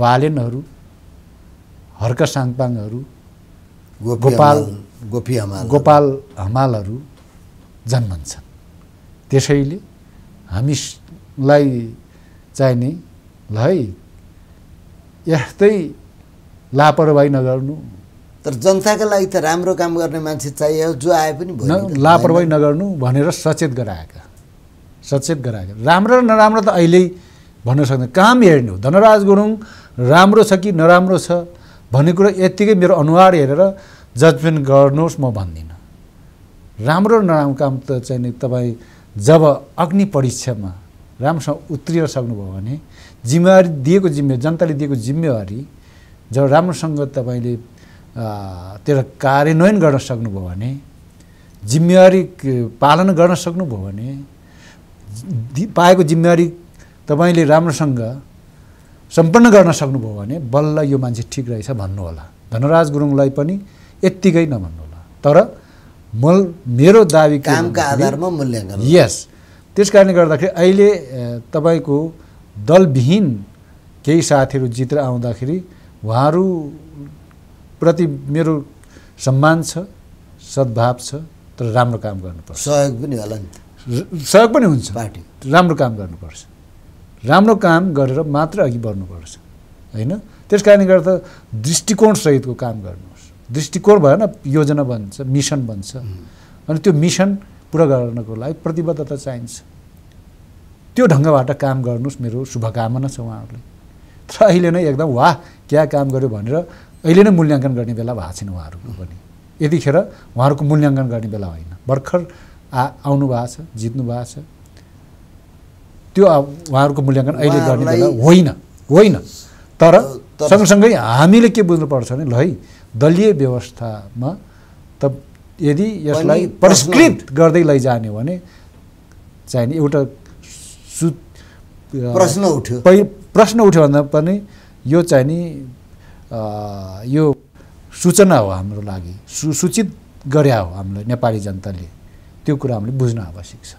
बालेनहरू हर्क साङपाङहरू गोपाल गोपी हमाल गोपाल हमालहरू जन्मन्छन् त्यसैले हामीलाई चाहिने ल है यस्तै लापरवाही नगर्नु तर जनताको लागि त राम्रो काम गर्ने मान्छे चाहियो जो आए पनि लापरवाही नगर्नु भनेर सचेत गराएका सचेत गराएको राम्रो र नराम्रो त अहिले भन्न सक्दैन काम हेर्ने हो धनराज गुरुङ राम्रो छ कि नराम्रो छ भन्ने कुरो यत्तिकै मेरो अनुहार हेरेर जजमेन्ट गर्नुहोस् म भन्दिनँ राम्रो र नराम्रो काम त चाहिँ तपाईँ जब अग्नि परीक्षामा राम्रोसँग उत्रिन सक्नुभयो भने जिम्मेवारी दिएको जिम्मेवारी जनताले दिएको जिम्मेवारी जब राम्रोसँग तपाईँले त्यसलाई कार्यान्वयन गर्न सक्नुभयो भने जिम्मेवारी पालन गर्न सक्नुभयो भने पाएको जिम्मेवारी तपाईँले राम्रोसँग सम्पन्न गर्न सक्नुभयो भने बल्ल यो मान्छे ठिक रहेछ भन्नुहोला धनराज गुरुङलाई पनि यत्तिकै नभन्नुहोला तर मल मेरो दावी कामका आधारमा मूल्याङ्कन यस त्यस कारणले गर्दाखेरि अहिले तपाईँको दलविहीन केही साथीहरू जितेर आउँदाखेरि उहाँहरूप्रति मेरो सम्मान छ सद्भाव छ तर राम्रो काम गर्नुपर्छ सहयोग पनि होला नि सहयोग पनि हुन्छ पार्टी राम्रो काम गर्नुपर्छ राम्रो काम गरेर मात्र अघि बढ्नुपर्छ होइन त्यस कारणले गर्दा दृष्टिकोणसहितको काम गर्नुहोस् दृष्टिकोण भएन योजना बन्छ मिसन बन्छ अनि त्यो मिसन पुरा गर्नको लागि प्रतिबद्धता चाहिन्छ त्यो ढङ्गबाट काम गर्नुहोस् मेरो शुभकामना छ उहाँहरूले तर अहिले नै एकदम वाह क्या काम गर्यो भनेर अहिले नै मूल्याङ्कन गर्ने बेला भएको छैन उहाँहरूको पनि यतिखेर उहाँहरूको मूल्याङ्कन गर्ने बेला होइन भर्खर आ आउनु भएको छ जित्नु भएको छ त्यो अब उहाँहरूको मूल्याङ्कन अहिले गर्ने बेला होइन होइन तर सँगसँगै हामीले के बुझ्नुपर्छ भने ल है दलीय व्यवस्थामा त यदि यसलाई परिष्कृत गर्दै लैजाने हो भने नि एउटा सु प्रश्न उठ्यो प्रश्न उठ्यो भन्दा पनि यो चाहिँ नि यो सूचना हो हाम्रो लागि सूचित गरे हो हामीलाई नेपाली जनताले त्यो कुरा हामीले बुझ्न आवश्यक छ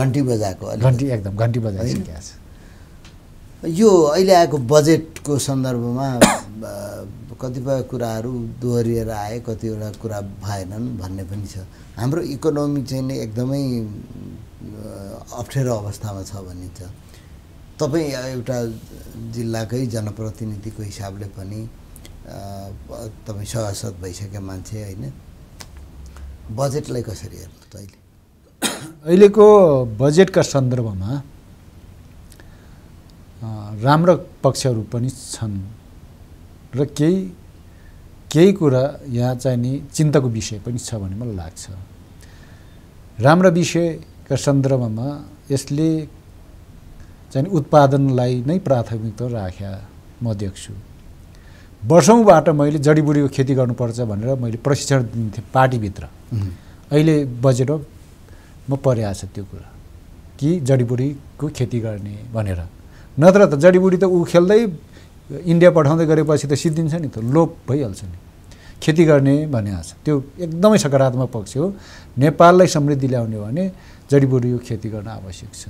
घन्टी बजाएको घन्टी एकदम घन्टी बजाएको छ यो अहिले आएको बजेटको सन्दर्भमा कतिपय कुराहरू दोहोरिएर आए कतिवटा कुरा भएनन् भन्ने पनि छ हाम्रो इकोनोमी चाहिँ नै एकदमै अप्ठ्यारो अवस्थामा छ भनिन्छ तपाईँ एउटा जिल्लाकै जनप्रतिनिधिको हिसाबले पनि तपाईँ सभासद भइसक्यो मान्छे होइन बजेटलाई कसरी हेर्नु त अहिले अहिलेको बजेटका सन्दर्भमा राम्रो पक्षहरू पनि छन् र केही केही कुरा यहाँ चाहिँ नि चिन्ताको विषय पनि छ भन्ने मलाई लाग्छ राम्रो विषयका सन्दर्भमा यसले चाहिँ उत्पादनलाई नै प्राथमिकता राख्या म देख्छु वर्षौँबाट मैले जडीबुडीको खेती गर्नुपर्छ भनेर मैले प्रशिक्षण दिन्थेँ पार्टीभित्र अहिले बजेट म परिरहेको छ त्यो कुरा कि जडीबुडीको खेती गर्ने भनेर नत्र त जडीबुडी त ऊ खेल्दै इन्डिया पठाउँदै गरेपछि त सिद्धिन्छ नि त लोप भइहाल्छ नि खेती गर्ने भने आछ त्यो एकदमै सकारात्मक पक्ष हो नेपाललाई समृद्धि ल्याउने हो भने जडीबुडीको खेती गर्न आवश्यक छ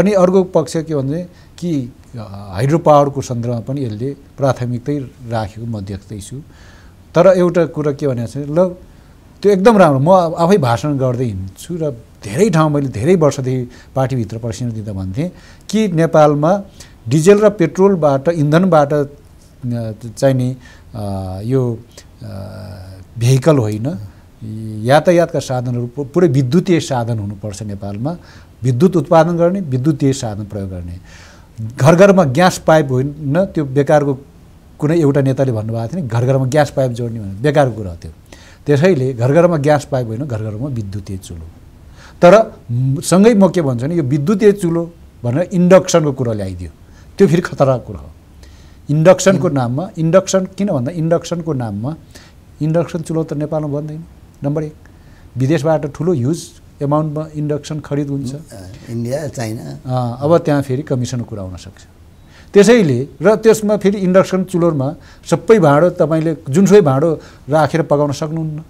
अनि अर्को पक्ष के भन्छ कि हाइड्रो पावरको सन्दर्भमा पनि यसले प्राथमिकतै राखेको म देख्दैछु तर एउटा कुरा के भने ल त्यो एकदम राम्रो म आफै भाषण गर्दै हिँड्छु र धेरै ठाउँ मैले धेरै वर्षदेखि पार्टीभित्र प्रश्न दिँदा भन्थेँ कि नेपालमा डिजेल र पेट्रोलबाट इन्धनबाट चाहिने यो भेहिकल होइन यातायातका साधनहरू पुरै विद्युतीय साधन हुनुपर्छ नेपालमा विद्युत उत्पादन गर्ने विद्युतीय साधन प्रयोग गर्ने घर घरमा ग्यास पाइप होइन त्यो बेकारको कुनै एउटा नेताले भन्नुभएको थियो नि घर घरमा ग्यास पाइप जोड्ने भने बेकारको कुरा हो त्यो त्यसैले घर घरमा ग्यास पाइप होइन घर घरमा विद्युतीय चुलो तर सँगै म के भन्छु भने यो विद्युतीय चुलो भनेर इन्डक्सनको कुरा ल्याइदियो त्यो फेरि खतराको कुरा हो इन्डक्सनको नाममा इन्डक्सन किन भन्दा इन्डक्सनको नाममा इन्डक्सन चुलो त नेपालमा भन्दैन नम्बर एक विदेशबाट ठुलो युज एमाउन्टमा इन्डक्सन खरिद हुन्छ इन्डिया चाइना अब त्यहाँ फेरि कमिसन कुरा सक्छ त्यसैले र त्यसमा फेरि इन्डक्सन चुलोमा सबै भाँडो तपाईँले जुनसुकै भाँडो राखेर पकाउन सक्नुहुन्न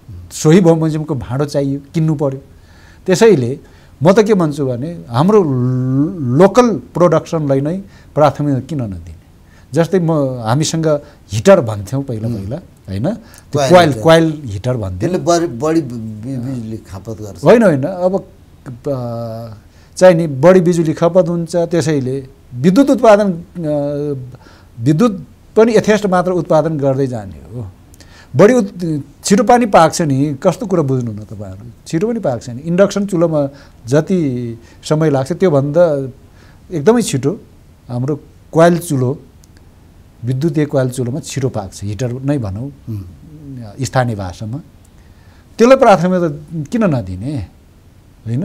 सोही बमोजिमको भाँडो चाहियो किन्नु पर्यो त्यसैले म त के भन्छु भने हाम्रो लोकल प्रोडक्सनलाई नै प्राथमिकता किन नदिने जस्तै म हामीसँग हिटर भन्थ्यौँ पहिला पहिला होइन क्वाइल क्वाइल हिटर भन्थ्यो त्यसले बढी बिजुली खपत गर्छ होइन होइन अब चाहिँ नि बढी बिजुली खपत हुन्छ त्यसैले विद्युत उत्पादन विद्युत पनि यथेष्ट मात्र उत्पादन गर्दै जाने हो बढी उत् छिटो पानी पाक्छ नि कस्तो कुरा बुझ्नुहुन्न तपाईँहरू छिटो पनि पाक्छ नि इन्डक्सन चुलोमा जति समय लाग्छ त्योभन्दा एकदमै छिटो हाम्रो क्वाइल चुलो विद्युत एकवाल चुलोमा छिटो पाक्छ हिटर नै भनौँ स्थानीय भाषामा त्यसलाई प्राथमिकता किन नदिने होइन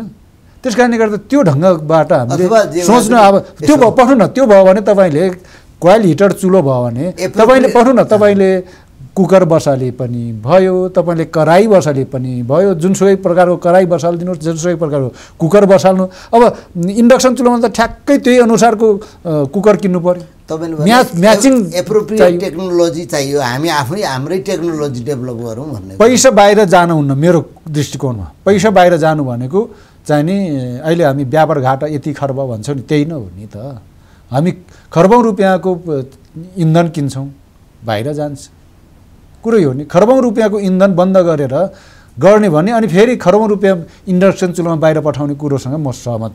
त्यस कारणले गर्दा त्यो ढङ्गबाट हामीले सोच्नु अब त्यो पठाउनु न त्यो भयो भने तपाईँले कोइल हिटर चुलो भयो भने तपाईँले पठाउनु न तपाईँले कुकर बसाले पनि भयो तपाईँले कराई बसाले पनि भयो जुनसुकै प्रकारको कराई बसाल बसालिदिनुहोस् जुनसुकै प्रकारको कुकर बसाल्नु अब इन्डक्सन चुल्हामा त ठ्याक्कै त्यही अनुसारको कुकर किन्नु पऱ्यो तपाईँले म्याचिङ एप्रोप्रिएट टेक्नोलोजी चाहियो हामी आफै हाम्रै टेक्नोलोजी डेभलप गरौँ भन्ने पैसा बाहिर जानुहुन्न मेरो दृष्टिकोणमा पैसा बाहिर जानु भनेको चाहिँ नि अहिले हामी व्यापार घाटा यति खर्ब भन्छौँ नि त्यही नै हो नि त हामी खर्बौँ रुपियाँको इन्धन किन्छौँ बाहिर जान्छ कुरै यो नि खरबौँ रुपियाँको इन्धन बन्द गरेर गर्ने भने अनि फेरि खरबौँ रुपियाँ इन्डक्सन चुल्हामा बाहिर पठाउने कुरोसँग म सहमत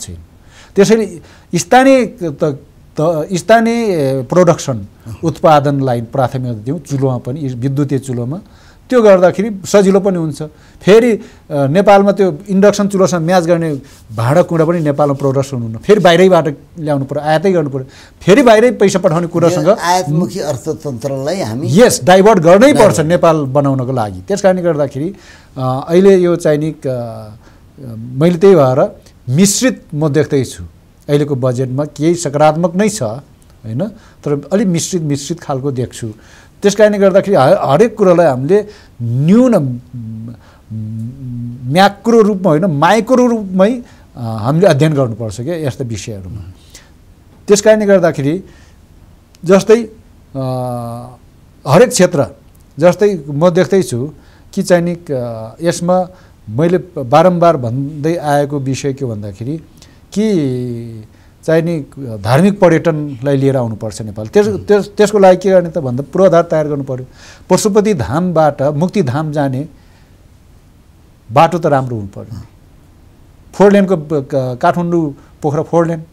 छुइनँ त्यसैले स्थानीय त त स्थानीय प्रोडक्सन उत्पादनलाई प्राथमिकता दिउँ चुलोमा पनि विद्युतीय चुलोमा त्यो गर्दाखेरि सजिलो पनि हुन्छ फेरि नेपालमा त्यो इन्डक्सन चुलोसँग म्याच गर्ने भाँडाकुँडा पनि नेपालमा प्रदर्शन हुन्न फेरि बाहिरैबाट ल्याउनु पऱ्यो आयातै गर्नु पऱ्यो फेरि बाहिरै पैसा पठाउने कुरासँग आयातमुखी अर्थतन्त्रलाई हामी यस डाइभर्ट गर्नै पर्छ नेपाल बनाउनको लागि त्यस कारणले गर्दाखेरि अहिले यो चाइनिक मैले त्यही भएर मिश्रित म देख्दैछु अहिलेको बजेटमा केही सकारात्मक नै छ होइन तर अलिक मिश्रित मिश्रित खालको देख्छु त्यस कारणले गर्दाखेरि हरेक कुरालाई हामीले न्यून म्याक्रो रूपमा होइन माइक्रो रूपमै हामीले अध्ययन गर्नुपर्छ क्या यस्ता विषयहरूमा त्यस कारणले गर्दाखेरि जस्तै हरेक क्षेत्र जस्तै म देख्दैछु कि चाहिने यसमा मैले बारम्बार भन्दै आएको विषय के भन्दाखेरि कि चाहिने धार्मिक पर्यटनलाई लिएर आउनुपर्छ नेपाल त्यस त्यस त्यसको लागि के गर्ने त भन्दा पूर्वाधार तयार गर्नु पऱ्यो पशुपति धामबाट मुक्तिधाम जाने बाटो त राम्रो हुनु पऱ्यो फोर लेनको काठमाडौँ पोखरा फोर लेन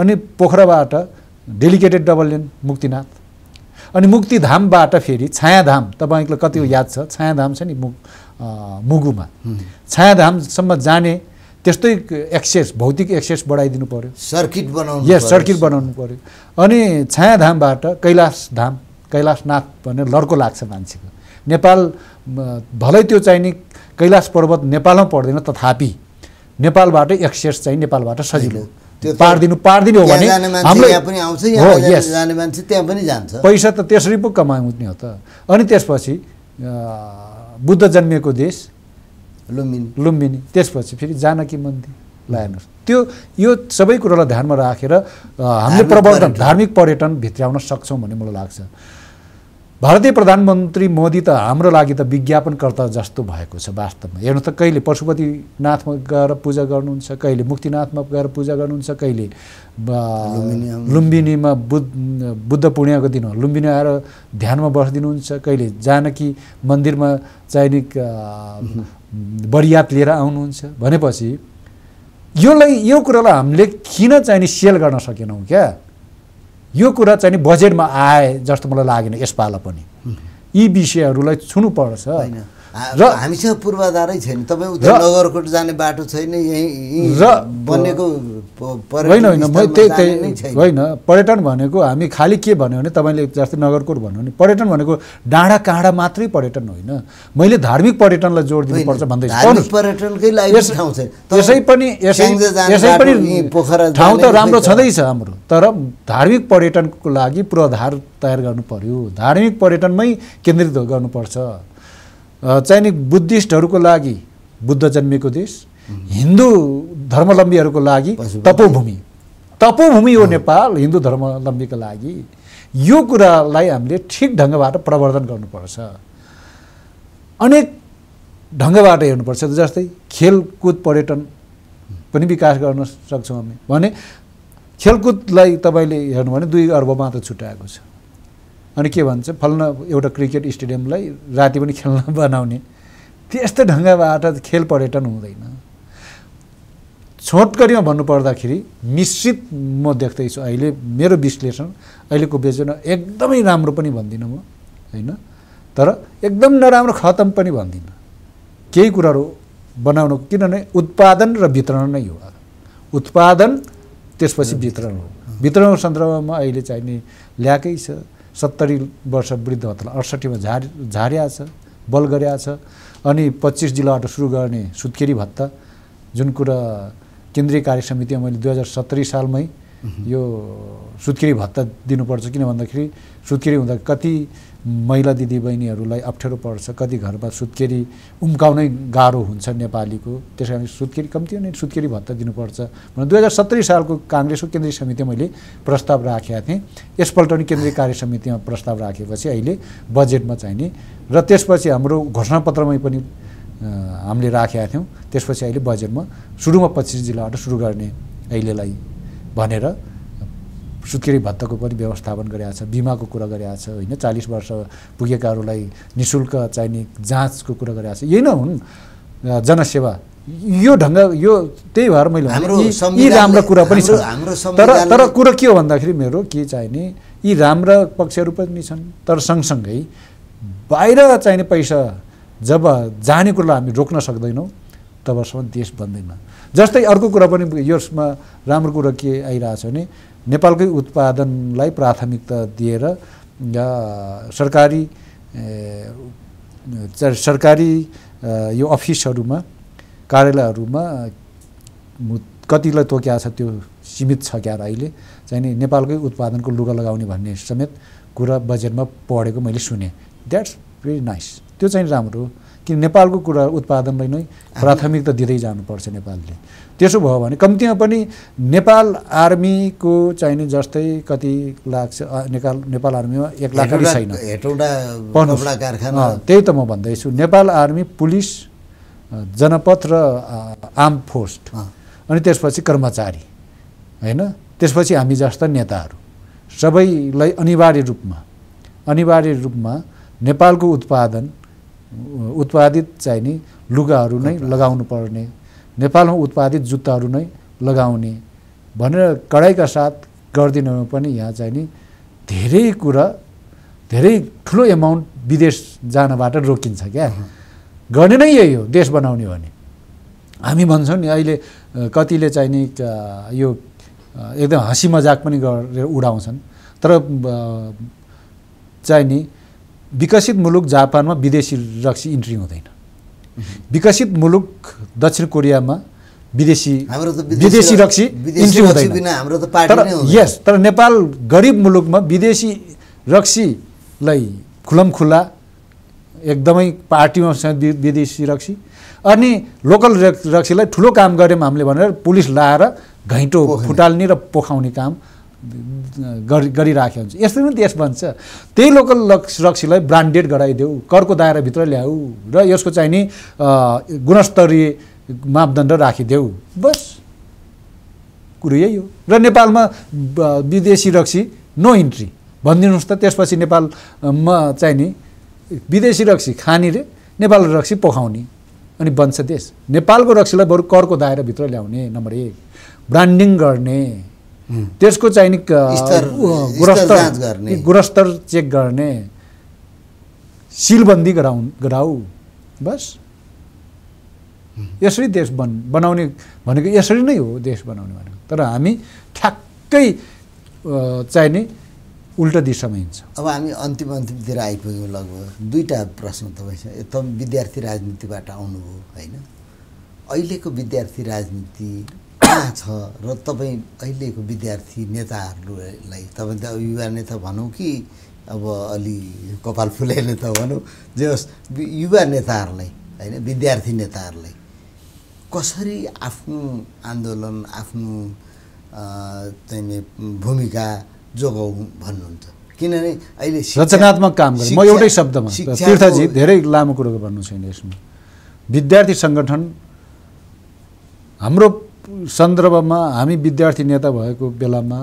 अनि पोखराबाट डेलिकेटेड डबल लेन मुक्तिनाथ अनि मुक्तिधामबाट फेरि छायाधाम तपाईँको कति याद छ छायाधाम छ नि मु मुगुमा छायाधामसम्म जाने त्यस्तै एक्सेस भौतिक एक्सेस बढाइदिनु पऱ्यो सर्किट बनाउनु यस सर्किट बनाउनु पऱ्यो अनि छायाधामबाट कैलाश धाम कैलाशनाथ भनेर लड्को लाग्छ मान्छेको नेपाल भलै त्यो चाहिने कैलाश पर्वत नेपालमा पर्दैन तथापि नेपालबाट एक्सेस चाहिँ नेपालबाट सजिलो त्यो पारिदिनु पारिदिनु हो भने हाम्रो पैसा त त्यसरी पो कमाउने हो त अनि त्यसपछि बुद्ध जन्मिएको देश लुम्बिनी लुम्बिनी त्यसपछि फेरि जानकी मन्दिर ल हेर्नुहोस् त्यो यो सबै कुरालाई ध्यानमा राखेर हामीले प्रवर्धन धार्मिक पर्यटन भित्राउन सक्छौँ भन्ने मलाई लाग्छ भारतीय प्रधानमन्त्री मोदी त हाम्रो लागि त विज्ञापनकर्ता जस्तो भएको छ वास्तवमा हेर्नु त कहिले पशुपतिनाथमा गएर पूजा गर्नुहुन्छ कहिले मुक्तिनाथमा गएर पूजा गर्नुहुन्छ कहिले लुम्बिनीमा बुद्ध बुद्ध पूर्णिमाको दिन हो लुम्बिनी आएर ध्यानमा बसिदिनुहुन्छ कहिले जानकी मन्दिरमा चाहिने बरियात लिएर आउनुहुन्छ भनेपछि योलाई यो कुरालाई हामीले किन चाहिने सेल गर्न सकेनौँ क्या यो कुरा चाहिँ बजेटमा आए जस्तो मलाई लागेन यसपाल पनि यी विषयहरूलाई छुनु छुनुपर्छ र हामीसँग पूर्वाधारै छैन तपाईँ उता नगरकोट जाने बाटो छैन यहीँ र बनेको होइन होइन होइन पर्यटन भनेको हामी खालि के भन्यो भने तपाईँले जस्तै नगरकोट भन्नु भने पर्यटन भनेको डाँडा काँडा मात्रै पर्यटन होइन मैले धार्मिक पर्यटनलाई जोड दिनुपर्छ भन्दै पर्यटनकै लागि ठाउँ पनि पनि पोखरा ठाउँ त राम्रो छँदैछ हाम्रो तर धार्मिक पर्यटनको लागि पूर्वाधार तयार गर्नु पर्यो धार्मिक पर्यटनमै केन्द्रित गर्नुपर्छ चाहिने बुद्धिस्टहरूको लागि बुद्ध जन्मेको देश हिन्दू धर्मलम्बीहरूको लागि तपोभूमि तपोभूमि हो नेपाल हिन्दू धर्मलम्बीको लागि यो कुरालाई हामीले ठिक ढङ्गबाट प्रवर्धन गर्नुपर्छ अनेक ढङ्गबाट हेर्नुपर्छ जस्तै खेलकुद पर्यटन पनि विकास गर्न सक्छौँ हामी भने खेलकुदलाई तपाईँले हेर्नु भने दुई अर्ब मात्र छुट्याएको छ अनि के भन्छ फल्न एउटा क्रिकेट स्टेडियमलाई राति पनि खेल्न <laughs> बनाउने त्यस्तै ढङ्गबाट खेल पर्यटन हुँदैन छोटकरीमा भन्नुपर्दाखेरि मिश्रित म देख्दैछु अहिले मेरो विश्लेषण अहिलेको बेचना एकदमै राम्रो पनि भन्दिनँ म होइन तर एकदम नराम्रो खतम पनि भन्दिनँ केही कुराहरू बनाउनु किनभने उत्पादन र वितरण नै हो उत्पादन त्यसपछि वितरण हो वितरणको सन्दर्भमा अहिले चाहिने ल्याएकै छ सत्तरी वर्ष वृद्ध भत्तालाई अडसठीमा झार झारिया छ बल छ अनि पच्चिस जिल्लाबाट सुरु गर्ने सुत्केरी भत्ता जुन कुरा केन्द्रीय कार्य समितिमा मैले दुई हजार सत्तरी सालमै यो सुत्केरी भत्ता दिनुपर्छ किन भन्दाखेरि सुत्केरी हुँदा कति महिला दिदीबहिनीहरूलाई अप्ठ्यारो पर्छ कति घरमा सुत्केरी उम्काउनै गाह्रो हुन्छ नेपालीको त्यस कारण सुत्केरी कम्ती हुने सुत्केरी भत्ता दिनुपर्छ भनेर दुई हजार सत्तरी सालको काङ्ग्रेसको केन्द्रीय समिति मैले प्रस्ताव राखेका थिएँ यसपल्ट पनि केन्द्रीय कार्य समितिमा प्रस्ताव राखेपछि अहिले बजेटमा चाहिने र त्यसपछि हाम्रो घोषणापत्रमै पनि हामीले राखेका थियौँ त्यसपछि अहिले बजेटमा सुरुमा पच्चिस जिल्लाबाट सुरु गर्ने अहिलेलाई भनेर सुत्केरी भत्ताको पनि व्यवस्थापन गरेका छ बिमाको कुरा गरेका छ होइन चालिस वर्ष पुगेकाहरूलाई नि शुल्क चाहिने जाँचको कुरा गरेका छ यही नै हुन् जनसेवा यो ढङ्ग यो त्यही भएर मैले यी राम्रो कुरा पनि छ तर तर कुरो के हो भन्दाखेरि मेरो के चाहिने यी राम्रा पक्षहरू पनि छन् तर सँगसँगै बाहिर चाहिने पैसा जब जाने कुरोलाई हामी रोक्न सक्दैनौँ तबसम्म देश बन्दैन जस्तै अर्को कुरा पनि यसमा राम्रो कुरो के आइरहेछ भने नेपालकै उत्पादनलाई प्राथमिकता दिएर सरकारी सरकारी यो अफिसहरूमा कार्यालयहरूमा कतिलाई तोक्या छ त्यो सीमित छ क्यार अहिले चाहिँ नि नेपालकै उत्पादनको लुगा लगाउने भन्ने समेत कुरा बजेटमा पढेको मैले सुनेँ द्याट्स भेरी नाइस त्यो चाहिँ राम्रो किन नेपालको कुरा उत्पादनलाई नै प्राथमिकता दिँदै जानुपर्छ नेपालले त्यसो भयो भने कम्तीमा पनि नेपाल आर्मीको चाहिने जस्तै कति लाख नेपाल नेपाल आर्मीमा एक लाख छैन त्यही त म भन्दैछु नेपाल आर्मी पुलिस जनपथ र आर्म फोर्स अनि त्यसपछि कर्मचारी होइन त्यसपछि हामी जस्ता नेताहरू सबैलाई अनिवार्य रूपमा अनिवार्य रूपमा नेपालको उत्पादन उत्पादित चाहिने लुगाहरू नै लगाउनु पर्ने नेपालमा उत्पादित जुत्ताहरू नै लगाउने भनेर कडाइका साथ गरिदिनु पनि यहाँ चाहिँ नि धेरै कुरा धेरै ठुलो एमाउन्ट विदेश जानबाट रोकिन्छ क्या गर्ने नै यही हो देश बनाउने हो भने हामी भन्छौँ नि अहिले कतिले चाहिँ नि यो एकदम हँसी मजाक पनि गरेर उडाउँछन् तर चाहिँ नि विकसित मुलुक जापानमा विदेशी रक्सी इन्ट्री हुँदैन विकसित मुलुक दक्षिण कोरियामा विदेशी विदेशी रक्सी इन्ट्री हुँदैन तर यस तर नेपाल गरिब मुलुकमा विदेशी रक्सीलाई खुलमखुला एकदमै पार्टीमा विदेशी रक्सी अनि लोकल रक्सीलाई ठुलो काम गऱ्यौँ हामीले भनेर पुलिस लाएर घैँटो फुटाल्ने र पोखाउने काम गरि गरिराखेको हुन्छ यसरी पनि देश बन्छ त्यही लोकल रक्सीलाई ब्रान्डेड गराइदेऊ करको दायराभित्र ल्याऊ र यसको चाहिँ नि गुणस्तरीय मापदण्ड राखिदेऊ बस कुरो यही हो र नेपालमा विदेशी रक्सी नो इन्ट्री भनिदिनुहोस् त त्यसपछि नेपालमा चाहिँ नि विदेशी रक्सी खाने रे नेपाल रक्सी पोखाउने अनि बन्छ देश नेपालको रक्सीलाई बरु करको दायराभित्र ल्याउने नम्बर एक ब्रान्डिङ गर्ने त्यसको चाहिँ नि गुणस्तर गुणस्तर चेक गर्ने सिलबन्दी गराउ गराऊ बस यसरी देश बन बनाउने भनेको यसरी नै हो देश बनाउने भनेको तर हामी ठ्याक्कै चाहिने उल्टा दिशामा हिँड्छ अब हामी अन्तिम अन्तिमतिर आइपुग्यौँ लगभग दुईवटा प्रश्न तपाईँसँग एकदम विद्यार्थी राजनीतिबाट आउनुभयो होइन अहिलेको विद्यार्थी राजनीति छ र तपाईँ अहिलेको विद्यार्थी नेताहरूलाई तपाईँ त युवा नेता भनौँ कि अब अलि कपाल फुले नेता भनौँ जे होस् युवा नेताहरूलाई होइन विद्यार्थी नेताहरूलाई कसरी आफ्नो आन्दोलन आफ्नो चाहिने भूमिका जोगाउ भन्नुहुन्छ किनभने अहिले रचनात्मक काम म एउटै शब्दमा तीर्थजी धेरै लामो कुरो भन्नु छैन यसमा विद्यार्थी सङ्गठन हाम्रो सन्दर्भमा हामी विद्यार्थी नेता भएको बेलामा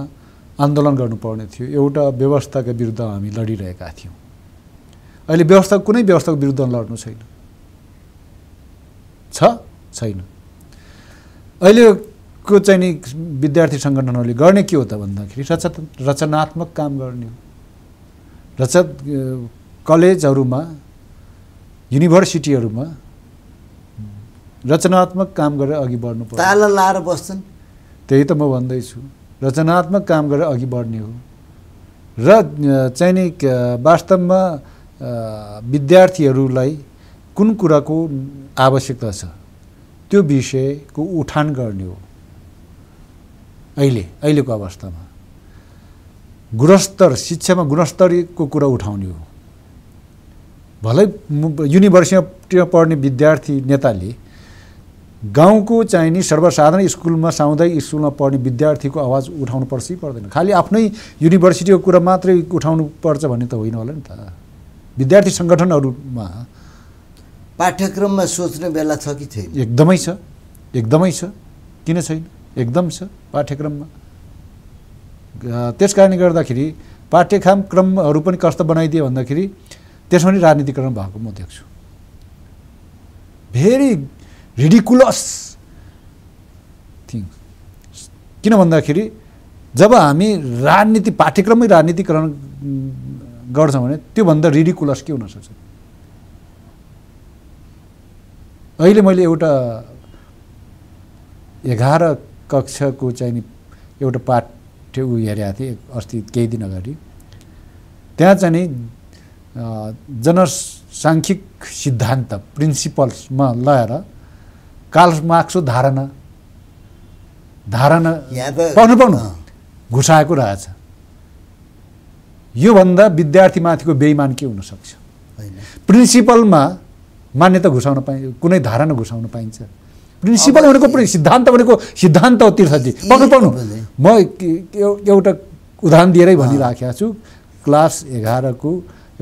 आन्दोलन गर्नुपर्ने थियो एउटा व्यवस्थाका विरुद्ध हामी लडिरहेका थियौँ अहिले व्यवस्था कुनै व्यवस्थाको विरुद्ध लड्नु छैन छ छैन अहिलेको चाहिँ नि विद्यार्थी सङ्गठनहरूले गर्ने के हो त भन्दाखेरि रच रचनात्मक काम गर्ने हो रच कलेजहरूमा युनिभर्सिटीहरूमा रचनात्मक काम गरेर अघि बढ्नु पर्छ ताला लाएर बस्छन् त्यही त म भन्दैछु रचनात्मक काम गरेर अघि बढ्ने हो र चाहिँ नि वास्तवमा विद्यार्थीहरूलाई कुन कुराको आवश्यकता छ त्यो विषयको उठान गर्ने हो अहिले अहिलेको अवस्थामा गुणस्तर शिक्षामा गुणस्तरको कुरा उठाउने हो भलै युनिभर्सिटीमा पढ्ने विद्यार्थी नेताले गाउँको चाहिँ नि सर्वसाधारण स्कुलमा सामुदायिक स्कुलमा पढ्ने विद्यार्थीको आवाज उठाउनु पर्छ कि पर्दैन खालि आफ्नै युनिभर्सिटीको कुरा मात्रै उठाउनु पर्छ भन्ने त होइन होला नि त विद्यार्थी सङ्गठनहरूमा पाठ्यक्रममा सोच्ने बेला छ कि छैन एकदमै छ एकदमै छ किन छैन एकदम छ पाठ्यक्रममा त्यस कारणले गर्दाखेरि पाठ्यक्रम क्रमहरू पनि कस्तो बनाइदियो भन्दाखेरि त्यसमा पनि राजनीतिकरण भएको म देख्छु भेरी रिडिकुलस थिङ किन भन्दाखेरि जब हामी राजनीति पाठ्यक्रमै राजनीतिकरण गर्छौँ भने त्योभन्दा रिडिकुलस के हुनसक्छ अहिले मैले एउटा एघार कक्षाको चाहिँ एउटा पाठ्य ऊ हेरेको थिएँ अस्ति केही दिन अगाडि त्यहाँ चाहिँ जनसाङ्ख्यिक सिद्धान्त प्रिन्सिपल्समा लगाएर काल मार्क्सको धारणा धारणा पाउनु घुसाएको रहेछ योभन्दा विद्यार्थीमाथिको बेइमान के हुनसक्छ प्रिन्सिपलमा मान्यता घुसाउन पाइ कुनै धारणा घुसाउन पाइन्छ प्रिन्सिपल भनेको सिद्धान्त भनेको सिद्धान्त हो तीर्थजी पाउनु पढ्नु म एउटा उदाहरण दिएरै भनिराखेको छु क्लास एघारको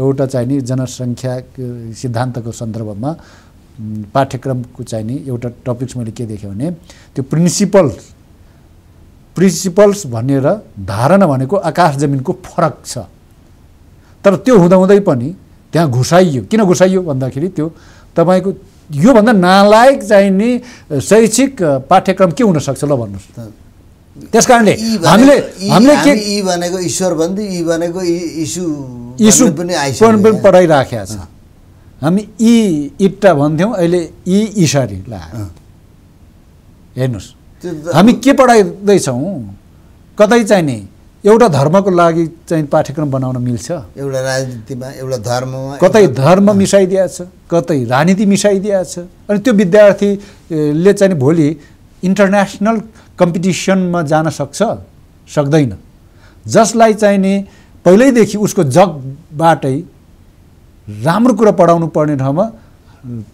एउटा चाहिने जनसङ्ख्या सिद्धान्तको सन्दर्भमा पाठ्यक्रमको चाहिँ नि एउटा टपिक्स मैले के देखेँ भने त्यो प्रिन्सिपल्स प्रिन्सिपल्स भनेर धारणा भनेको आकाश जमिनको फरक छ तर त्यो हुँदाहुँदै पनि त्यहाँ घुसाइयो किन घुसाइयो भन्दाखेरि त्यो तपाईँको योभन्दा नालायक चाहिँ नि शैक्षिक पाठ्यक्रम के हुनसक्छ ल भन्नुहोस् त्यस कारणले हामीले हामीले के यी भनेको ईश्वर भन्दै यी भनेको इस्यु इस्यु पनि पढाइराखेका छ हामी यी इट्टा भन्थ्यौँ अहिले यी इसारी ला हेर्नुहोस् हामी के पढाइँदैछौँ कतै चाहिँ नि एउटा धर्मको लागि चाहिँ पाठ्यक्रम बनाउन मिल्छ एउटा राजनीतिमा एउटा धर्ममा कतै धर्म मिसाइदिएछ कतै राजनीति मिसाइदिएछ अनि त्यो विद्यार्थीले चाहिँ भोलि इन्टरनेसनल कम्पिटिसनमा जान सक्छ सक्दैन जसलाई चाहिँ नि पहिल्यैदेखि उसको जगबाटै राम्रो कुरा पढाउनु पर्ने ठाउँमा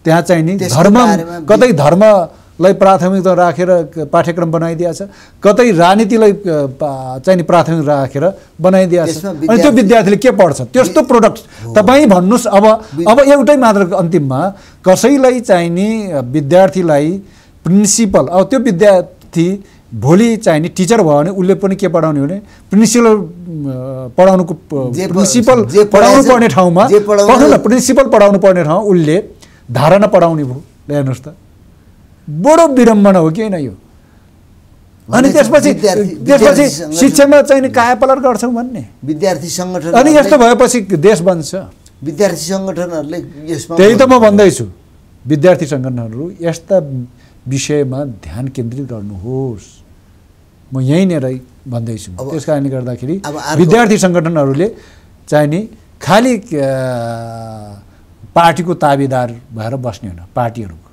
त्यहाँ चाहिँ नि धर्म कतै धर्मलाई प्राथमिकता राखेर पाठ्यक्रम बनाइदिया छ कतै राजनीतिलाई चाहिँ नि प्राथमिक राखेर छ अनि त्यो विद्यार्थीले के पढ्छ त्यस्तो प्रोडक्ट तपाईँ भन्नुहोस् अब अब एउटै मात्र अन्तिममा कसैलाई चाहिने विद्यार्थीलाई प्रिन्सिपल अब त्यो विद्यार्थी भोलि चाहिने टिचर भयो भने उसले पनि के पढाउने भने प्रिन्सिपल पढाउनुको प्रिन्सिपल पढाउनु पर्ने ठाउँमा पढाउनु प्रिन्सिपल पढाउनु पर्ने ठाउँ उसले धारणा पढाउने भयो हेर्नुहोस् त बडो विडम्बना हो कि होइन यो अनि त्यसपछि त्यसपछि शिक्षामा चाहिने कायापालर गर्छौँ भन्ने विद्यार्थी सङ्गठन अनि यस्तो भएपछि देश बन्छ विद्यार्थी सङ्गठनहरूले त्यही त म भन्दैछु विद्यार्थी सङ्गठनहरू यस्ता विषयमा ध्यान केन्द्रित गर्नुहोस् म यहीँनिरै भन्दैछु त्यस कारणले गर्दाखेरि विद्यार्थी सङ्गठनहरूले चाहिँ नि खालि पार्टीको ताबेदार भएर बस्ने होइन पार्टीहरूको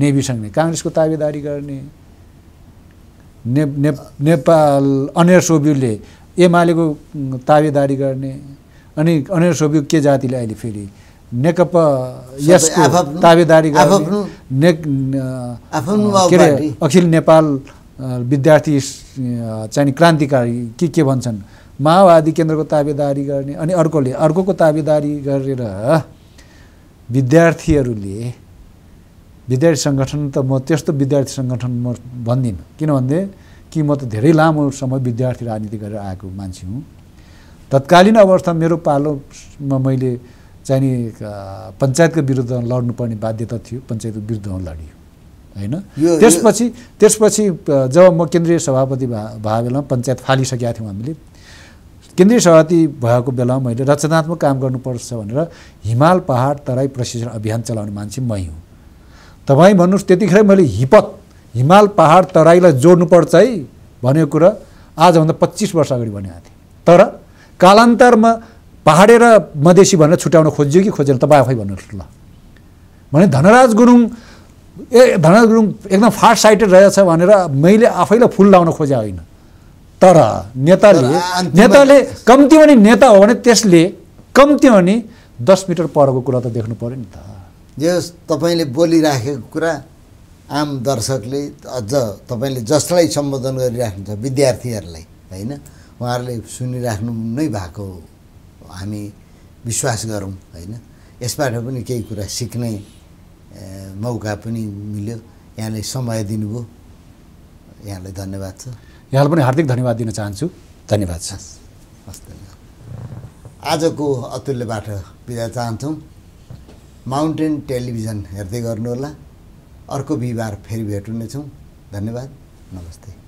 नेभीसँग काङ्ग्रेसको ताबेदारी गर्ने ने, ने नेपाल अन्य सोभिले एमालेको ताबेदारी गर्ने अनि अन्य सोभि के जातिले अहिले फेरि नेकपा यसको ताबेदारी गर्ने नेक ने, ने, अखिल नेपाल विद्यार्थी चाहिँ क्रान्तिकारी के के भन्छन् माओवादी केन्द्रको ताबेदारी गर्ने अनि अर्कोले अर्कोको ताबेदारी गरेर विद्यार्थीहरूले विद्यार्थी सङ्गठन त म त्यस्तो विद्यार्थी सङ्गठन म भन्दिनँ किनभने कि म त धेरै लामो समय विद्यार्थी राजनीति गरेर आएको मान्छे हुँ तत्कालीन अवस्था मेरो पालोमा मैले चाहिँ पञ्चायतको विरुद्ध लड्नुपर्ने बाध्यता थियो पञ्चायतको विरुद्धमा लडियो होइन त्यसपछि त्यसपछि जब म केन्द्रीय सभापति भा भएको बेलामा पञ्चायत फालिसकेका थियौँ हामीले केन्द्रीय सभापति भएको बेलामा मैले रचनात्मक काम गर्नुपर्छ भनेर हिमाल पहाड तराई प्रशिक्षण अभियान चलाउने मान्छे मै हुँ तपाईँ भन्नुहोस् त्यतिखेर मैले हिपत हिमाल पहाड तराईलाई जोड्नुपर्छ है भनेको कुरा आजभन्दा पच्चिस वर्ष अगाडि भनेको थिएँ तर कालान्तरमा पाहाडे र मधेसी भनेर छुट्याउन खोजियो कि खोजेन तपाईँ आफै भन्नुहोस् ल भने धनराज गुरुङ ए धनराज गुरुङ एकदम फास्ट साइटेड रहेछ भनेर मैले आफैलाई फुल लाउन खोजे होइन तर नेताले नेताले कम्ती भने नेता हो भने त्यसले कम्ती भने दस मिटर परको कुरा त देख्नु पऱ्यो नि त यो तपाईँले बोलिराखेको कुरा आम दर्शकले अझ तपाईँले जसलाई सम्बोधन गरिराख्नुहुन्छ विद्यार्थीहरूलाई होइन उहाँहरूले सुनिराख्नु नै भएको हामी विश्वास गरौँ होइन यसबाट पनि केही कुरा सिक्ने मौका पनि मिल्यो यहाँले समय दिनुभयो यहाँलाई धन्यवाद छ यहाँलाई पनि हार्दिक धन्यवाद दिन चाहन्छु धन्यवाद छ हस् धन्यवाद आजको अतुल्यबाट बिदा चाहन्छौँ माउन्टेन टेलिभिजन हेर्दै गर्नुहोला अर्को बिहिबार फेरि भेट हुनेछौँ धन्यवाद नमस्ते